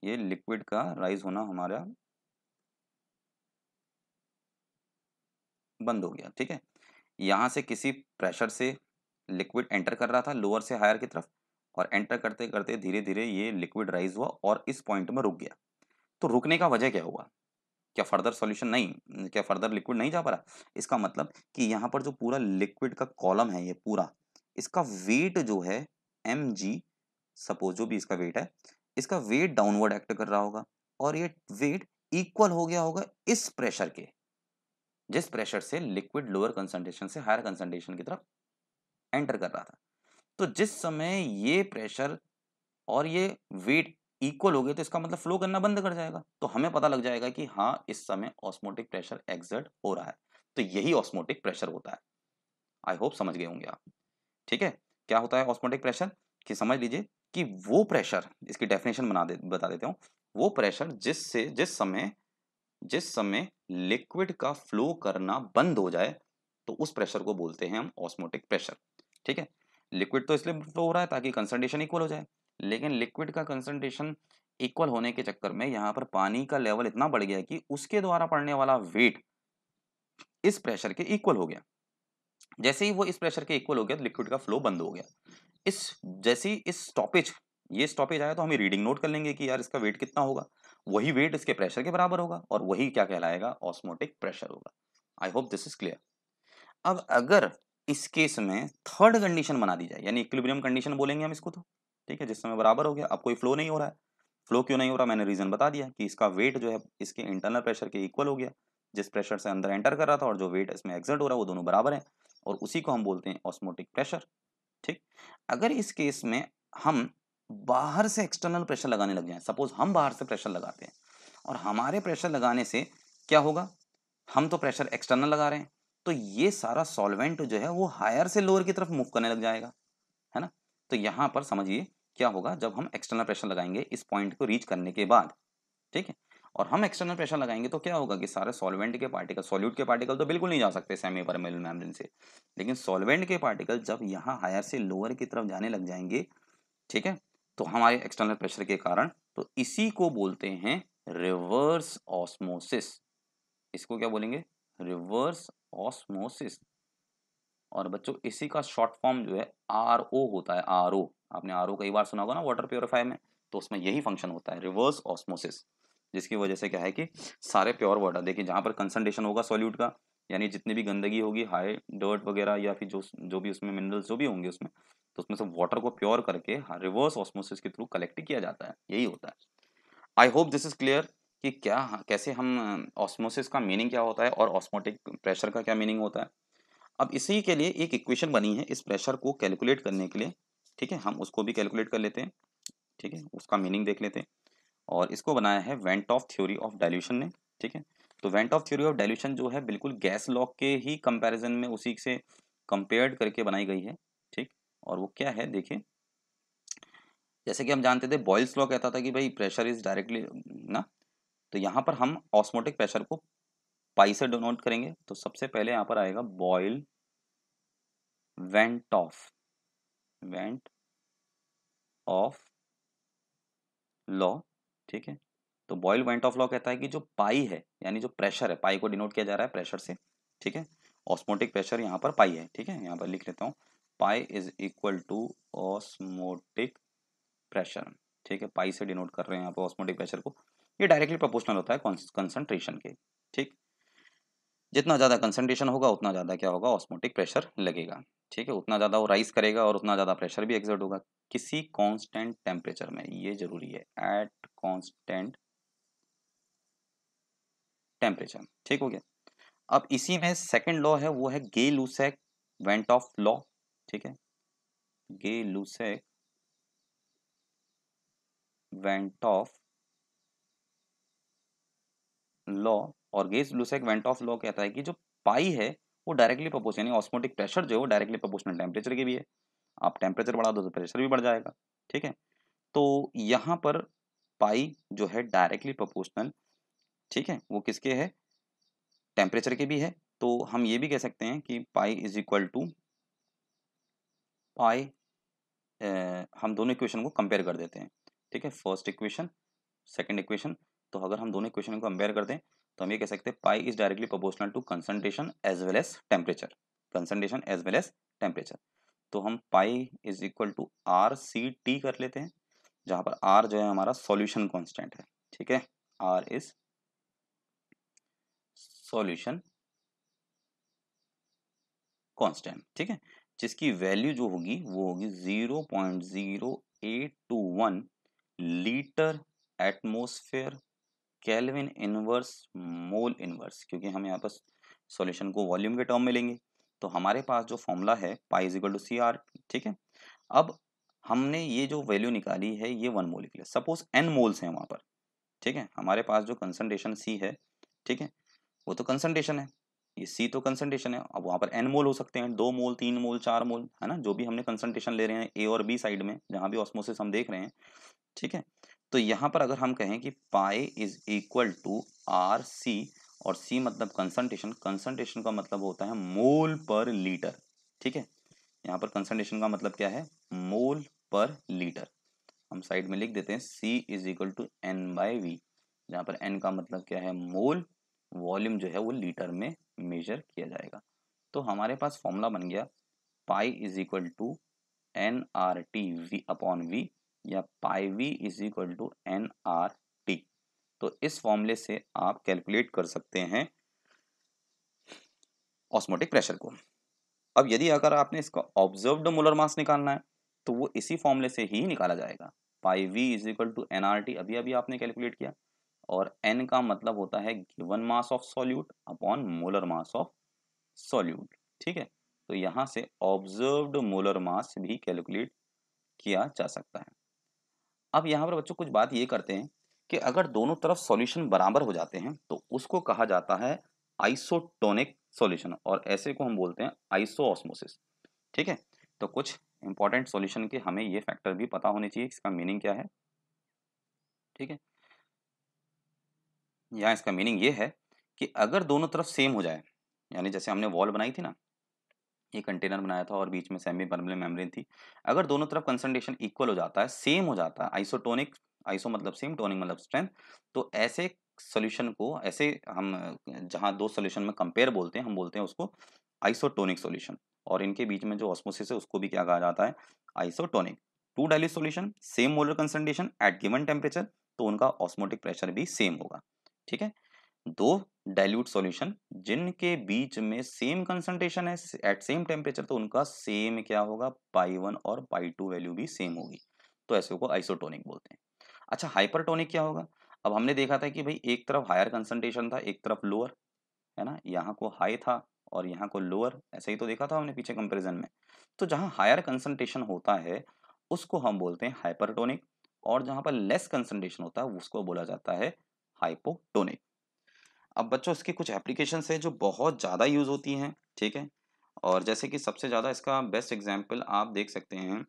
ये लिक्विड का राइज होना हमारा बंद हो गया ठीक है यहाँ से किसी प्रेशर से लिक्विड एंटर कर रहा था लोअर से हायर की तरफ और एंटर करते करते धीरे धीरे ये लिक्विड राइज हुआ और इस पॉइंट में रुक गया तो रुकने का वजह क्या हुआ क्या फर्दर सॉल्यूशन नहीं क्या फर्दर लिक्विड नहीं जा पा रहा इसका मतलब कि यहाँ पर जो पूरा लिक्विड का कॉलम है ये पूरा इसका वेट जो है एम जी सपोज जो भी इसका वेट है इसका वेट डाउनवर्ड एक्ट कर रहा होगा और ये वेट इक्वल हो गया होगा इस प्रेशर के जिस प्रेशर से लिक्विड लोअर कंसनट्रेशन से हायर कंसनट्रेशन की तरफ एंटर कर रहा था तो जिस समय ये प्रेशर और ये वेट इक्वल हो गए तो इसका मतलब फ्लो करना बंद कर जाएगा तो हमें पता लग जाएगा कि हाँ इस समय ऑस्मोटिक प्रेशर एग्जर्ट हो रहा है तो यही ऑस्मोटिक प्रेशर होता है आई होप समझ गए होंगे आप ठीक है क्या होता है ऑस्मोटिक प्रेशर कि समझ लीजिए कि वो प्रेशर इसकी डेफिनेशन बना दे बता देता हूँ वो प्रेशर जिससे जिस समय जिस समय लिक्विड का फ्लो करना बंद हो जाए तो उस प्रेशर को बोलते हैं हम ऑस्मोटिक प्रेशर ठीक है लिक्विड तो इसलिए फ्लो हो रहा है ताकि कंसनट्रेशन इक्वल हो जाए लेकिन लिक्विड का कंसनट्रेशन इक्वल होने के चक्कर में यहाँ पर पानी का लेवल इतना बढ़ गया कि उसके द्वारा पड़ने वाला वेट इस प्रेशर के इक्वल हो गया जैसे ही वो इस प्रेशर के इक्वल हो गया तो लिक्विड का फ्लो बंद हो गया इस जैसे ही इस स्टॉपेज ये स्टॉपेज आया तो हम रीडिंग नोट कर लेंगे कि यार इसका वेट कितना होगा वही वेट इसके प्रेशर के बराबर होगा और वही क्या कहलाएगा ऑस्मोटिक प्रेशर होगा I hope this is clear अब अगर इस केस में थर्ड कंडीशन बना दी जाए यानी इक्विलिब्रियम कंडीशन बोलेंगे हम इसको तो ठीक है जिस समय बराबर हो गया अब कोई फ्लो नहीं हो रहा है फ्लो क्यों नहीं हो रहा मैंने रीजन बता दिया कि इसका वेट जो है इसके इंटरनल प्रेशर के इक्वल हो गया जिस प्रेशर से अंदर एंटर कर रहा था और जो वेट इसमें एग्जर्ट हो रहा है वो दोनों बराबर है और उसी को हम बोलते हैं ऑस्मोटिक प्रेशर ठीक अगर इस केस में हम बाहर से एक्सटर्नल प्रेशर लगाने लग जाए सपोज हम बाहर से प्रेशर लगाते हैं और हमारे प्रेशर लगाने से क्या होगा हम तो प्रेशर एक्सटर्नल लगा रहे हैं तो ये सारा सॉल्वेंट जो है वो हायर से लोअर की तरफ मूव करने लग जाएगा है ना तो यहाँ पर समझिए क्या होगा जब हम एक्सटर्नल प्रेशर लगाएंगे इस पॉइंट को रीच करने के बाद ठीक है और हम एक्सटर्नल प्रेशर लगाएंगे तो क्या होगा कि सारे सॉल्वेंट के पार्टिकल सॉल्यूट के पार्टिकल तो बिल्कुल नहीं जा सकते सेमी परमेबल मेम्ब्रेन से लेकिन सॉल्वेंट के पार्टिकल जब यहाँ हायर से लोअर की तरफ जाने लग जाएंगे ठीक है तो हमारे एक्सटर्नल प्रेशर के कारण तो इसी को बोलते हैं रिवर्स ऑस्मोसिस इसको क्या बोलेंगे रिवर्स ऑस्मोसिस और बच्चों इसी का शॉर्ट फॉर्म जो है आर ओ होता है आर ओ आपने आर ओ कई बार सुना होगा ना वाटर प्योरीफायर में तो उसमें यही फंक्शन होता है रिवर्स ऑस्मोसिस जिसकी वजह से क्या है कि सारे प्योर वाटर देखिए जहां पर कंसनट्रेशन होगा सॉल्यूट का यानी जितनी भी गंदगी होगी हाई डर्ट वगैरह या फिर जो जो भी उसमें मिनरल्स जो भी होंगे उसमें तो उसमें से वाटर को प्योर करके रिवर्स ऑस्मोसिस के थ्रू कलेक्ट किया जाता है यही होता है I hope this is clear कि क्या कैसे हम ऑस्मोसिस का मीनिंग क्या होता है और ऑस्मोटिक प्रेशर का क्या मीनिंग होता है अब इसी के लिए एक इक्वेशन बनी है इस प्रेशर को कैलकुलेट करने के लिए ठीक है हम उसको भी कैलकुलेट कर लेते हैं ठीक है उसका मीनिंग देख लेते हैं और इसको बनाया है van't Hoff theory of dilution ने ठीक है तो van't Hoff theory of dilution जो है बिल्कुल गैस लॉक के ही कंपैरिजन में उसी से कंपेयर्ड करके बनाई गई है ठीक और वो क्या है देखिए जैसे कि हम जानते थे बॉयल्स लॉ कहता था कि भाई प्रेशर इज डायरेक्टली ना तो यहाँ पर हम ऑस्मोटिक प्रेशर को पाई से डोनोट करेंगे तो सबसे पहले यहाँ पर आएगा Boyle van't Hoff van't Hoff law ठीक है तो बॉयल वेंट ऑफ लॉ कहता है कि जो पाई है यानी जो प्रेशर है पाई को डिनोट किया जा रहा है प्रेशर से ठीक है ऑस्मोटिक प्रेशर यहाँ पर पाई है ठीक है यहाँ पर लिख लेता हूँ pi is equal to osmotic pressure ठीक है पाई से डिनोट कर रहे हैं यहाँ पर ऑस्मोटिक प्रेशर को ये डायरेक्टली प्रोपोर्शनल होता है कंसंट्रेशन के ठीक जितना ज़्यादा कंसंट्रेशन होगा उतना ज़्यादा क्या होगा ऑस्मोटिक प्रेशर लगेगा ठीक है उतना ज़्यादा वो राइज करेगा और उतना ज़्यादा प्रेशर भी एक्सर्ट होगा किसी कांस्टेंट टेम्परेचर में ये जरूरी है एट कांस्टेंट टेम्परेचर ठीक हो गया अब इसी में सेकेंड लॉ है वो है Gay Lussac van't Hoff law ठीक है Gay Lussac van't Hoff law और Gay Lussac van't Hoff law कहता है कि जो पाई है वो डायरेक्टली प्रोपोर्शन यानी ऑस्मोटिक प्रेशर जो है वो डायरेक्टली प्रोपोर्शनल टेम्परेचर के भी है आप टेम्परेचर बढ़ा दो तो प्रेशर भी बढ़ जाएगा ठीक है तो यहाँ पर पाई जो है डायरेक्टली प्रोपोर्शनल ठीक है वो किसके है टेम्परेचर के भी है तो हम ये भी कह सकते हैं कि pi is equal to pi हम दोनों इक्वेशन को कंपेयर कर देते हैं ठीक है फर्स्ट इक्वेशन सेकंड इक्वेशन तो अगर हम दोनों इक्वेशन को कंपेयर कर दें तो हम ये कह सकते हैं pi is directly proportional to concentration as well as temperature concentration as well as temperature तो हम pi is equal to R C T कर लेते हैं जहाँ पर आर जो है हमारा सॉल्यूशन कॉन्स्टेंट है ठीक है आर इज सॉल्यूशन कांस्टेंट ठीक है जिसकी वैल्यू जो होगी वो होगी zero point zero eight two one litre atmosphere kelvin inverse mole inverse क्योंकि हम यहाँ पर सॉल्यूशन को वॉल्यूम के टर्म में लेंगे तो हमारे पास जो फॉर्मूला है पाइजिकल टू सी आर ठीक है अब हमने ये जो वैल्यू निकाली है ये वन मोल के लिए सपोज एन मोल्स हैं वहाँ पर ठीक है हमारे पास जो कंसनट्रेशन सी है ठीक है वो तो कंसनट्रेशन है ये सी तो कंसनट्रेशन है अब वहाँ पर एन मोल हो सकते हैं दो मोल तीन मोल चार मोल है ना जो भी हमने कंसनट्रेशन ले रहे हैं ए और बी साइड में जहाँ भी ऑस्मोसिस हम देख रहे हैं ठीक है तो यहाँ पर अगर हम कहें कि pi is equal to R C और सी मतलब कंसनट्रेशन कंसनट्रेशन का मतलब होता है मोल पर लीटर ठीक है यहाँ पर कंसनट्रेशन का मतलब क्या है मोल पर लीटर हम साइड में लिख देते हैं C is equal to N by V जहाँ पर एन का मतलब क्या है मोल वॉल्यूम जो है वो लीटर में मेजर किया जाएगा तो हमारे पास फॉर्मूला बन गया pi is equal to N R T V upon V या pi V is equal to N R T तो इस फॉर्मूले से आप कैलकुलेट कर सकते हैं ऑस्मोटिक प्रेशर को अब यदि अगर आपने इसका ऑब्जर्व्ड मोलर मास निकालना है तो वो इसी फॉर्मूले से ही निकाला जाएगा pi V is equal to N R T अभी अभी आपने कैलकुलेट किया और एन का मतलब होता है given mass of solute upon molar mass of solute ठीक है तो यहां से ऑब्जर्व्ड मोलर मास भी कैलकुलेट किया जा सकता है अब यहाँ पर बच्चों कुछ बात ये करते हैं कि अगर दोनों तरफ सॉल्यूशन बराबर हो जाते हैं तो उसको कहा जाता है आइसोटोनिक सॉल्यूशन और ऐसे को हम बोलते हैं आइसोऑस्मोसिस ठीक है तो कुछ इंपॉर्टेंट सॉल्यूशन के हमें ये फैक्टर भी पता होने चाहिए इसका मीनिंग क्या है ठीक है या इसका मीनिंग ये है कि अगर दोनों तरफ सेम हो जाए यानी जैसे हमने वॉल बनाई थी ना ये कंटेनर बनाया था और बीच में सेमी परमेबल मेम्ब्रेन थी अगर दोनों तरफ कंसनट्रेशन इक्वल हो जाता है सेम हो जाता है आइसोटोनिक आइसो मतलब सेम टोनिक मतलब स्ट्रेंथ तो ऐसे सोल्यूशन को ऐसे हम जहाँ दो सोल्यूशन में कंपेयर बोलते हैं हम बोलते हैं उसको आइसोटोनिक सोल्यूशन और इनके बीच में जो ऑस्मोसिस है उसको भी क्या कहा जाता है isotonic two dilute solution same molar concentration at given temperature तो उनका ऑस्मोटिक प्रेशर भी सेम होगा ठीक है दो डाइल्यूट सॉल्यूशन जिनके बीच में सेम कंसंट्रेशन है एट सेम टेम्परेचर तो उनका सेम क्या होगा पाई वन और पाई टू वैल्यू भी सेम होगी तो ऐसे को आइसोटोनिक बोलते हैं अच्छा हाइपरटोनिक क्या होगा अब हमने देखा था कि भाई एक तरफ हायर कंसंट्रेशन था एक तरफ लोअर है ना यहाँ को हाई था और यहाँ को लोअर ऐसे ही तो देखा था हमने पीछे कंपेरिजन में तो जहाँ हायर कंसनट्रेशन होता है उसको हम बोलते हैं हाइपरटोनिक और जहाँ पर लेस कंसनट्रेशन होता है उसको बोला जाता है हाइपोटोनिक अब बच्चों इसके कुछ एप्लीकेशन है जो बहुत ज़्यादा यूज़ होती हैं ठीक है और जैसे कि सबसे ज़्यादा इसका बेस्ट एग्जाम्पल आप देख सकते हैं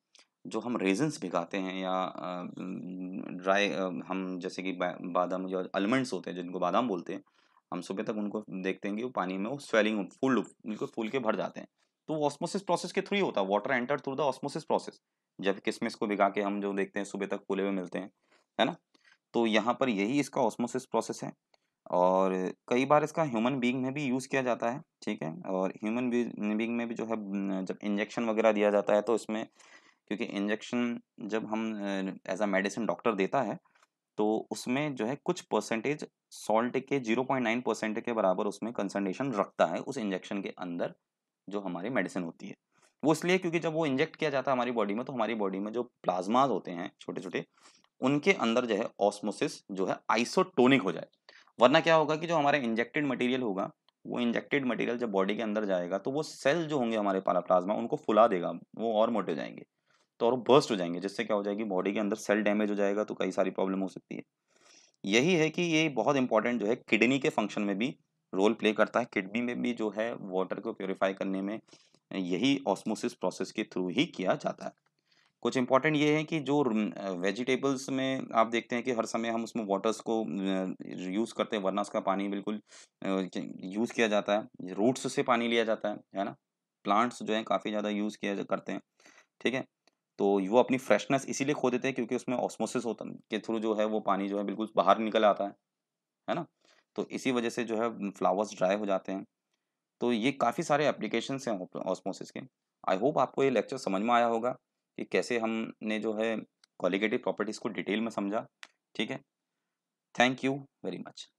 जो हम रेजन्स भिगाते हैं या ड्राई हम जैसे कि बादाम जो आलमंड्स होते हैं जिनको बादाम बोलते हैं हम सुबह तक उनको देखते हैं कि वो पानी में वो स्वेलिंग फुल बिल्कुल फूल के भर जाते हैं तो वो ऑस्मोसिस प्रोसेस के थ्रू ही होता है water enter through the osmosis process जब किसमिस को भिगा के हम जो देखते हैं सुबह तक फूले हुए मिलते हैं है ना तो यहाँ पर यही इसका ऑस्मोसिस प्रोसेस है और कई बार इसका ह्यूमन बीइंग में भी यूज़ किया जाता है ठीक है और ह्यूमन बीइंग में भी जो है जब इंजेक्शन वगैरह दिया जाता है तो इसमें क्योंकि इंजेक्शन जब हम एज अ मेडिसिन डॉक्टर देता है तो उसमें जो है कुछ परसेंटेज सॉल्ट के जीरो पॉइंट नाइन परसेंट के बराबर उसमें कंसनट्रेशन रखता है उस इंजेक्शन के अंदर जो हमारी मेडिसिन होती है वो इसलिए क्योंकि जब वो इंजेक्ट किया जाता है हमारी बॉडी में तो हमारी बॉडी में जो प्लाज्माज होते हैं छोटे छोटे उनके अंदर जो है ऑस्मोसिस जो है आइसोटोनिक हो जाए वरना क्या होगा कि जो हमारा इंजेक्टेड मटेरियल होगा वो इंजेक्टेड मटेरियल जब बॉडी के अंदर जाएगा तो वो सेल जो होंगे हमारे प्लाज्मा उनको फुला देगा वो और मोटे हो जाएंगे तो और बर्स्ट हो जाएंगे जिससे क्या हो जाएगी बॉडी के अंदर सेल डैमेज हो जाएगा तो कई सारी प्रॉब्लम हो सकती है यही है कि ये बहुत इंपॉर्टेंट जो है किडनी के फंक्शन में भी रोल प्ले करता है किडनी में भी जो है वाटर को प्योरीफाई करने में यही ऑस्मोसिस प्रोसेस के थ्रू ही किया जाता है कुछ इंपॉर्टेंट ये है कि जो वेजिटेबल्स में आप देखते हैं कि हर समय हम उसमें वाटर्स को यूज़ करते हैं वरना उसका पानी बिल्कुल यूज़ किया जाता है रूट्स से पानी लिया जाता है है ना प्लांट्स जो हैं काफ़ी ज़्यादा यूज़ किया करते हैं ठीक है तो वो अपनी फ्रेशनेस इसीलिए खो देते हैं क्योंकि उसमें ऑस्मोसिस होता के थ्रू जो है वो पानी जो है बिल्कुल बाहर निकल आता है है ना तो इसी वजह से जो है फ्लावर्स ड्राई हो जाते हैं तो ये काफ़ी सारे एप्लीकेशन हैं ऑस्मोसिस के आई होप आपको ये लेक्चर समझ में आया होगा कि कैसे हमने जो है कॉलिगेटिव प्रॉपर्टीज़ को डिटेल में समझा ठीक है थैंक यू वेरी मच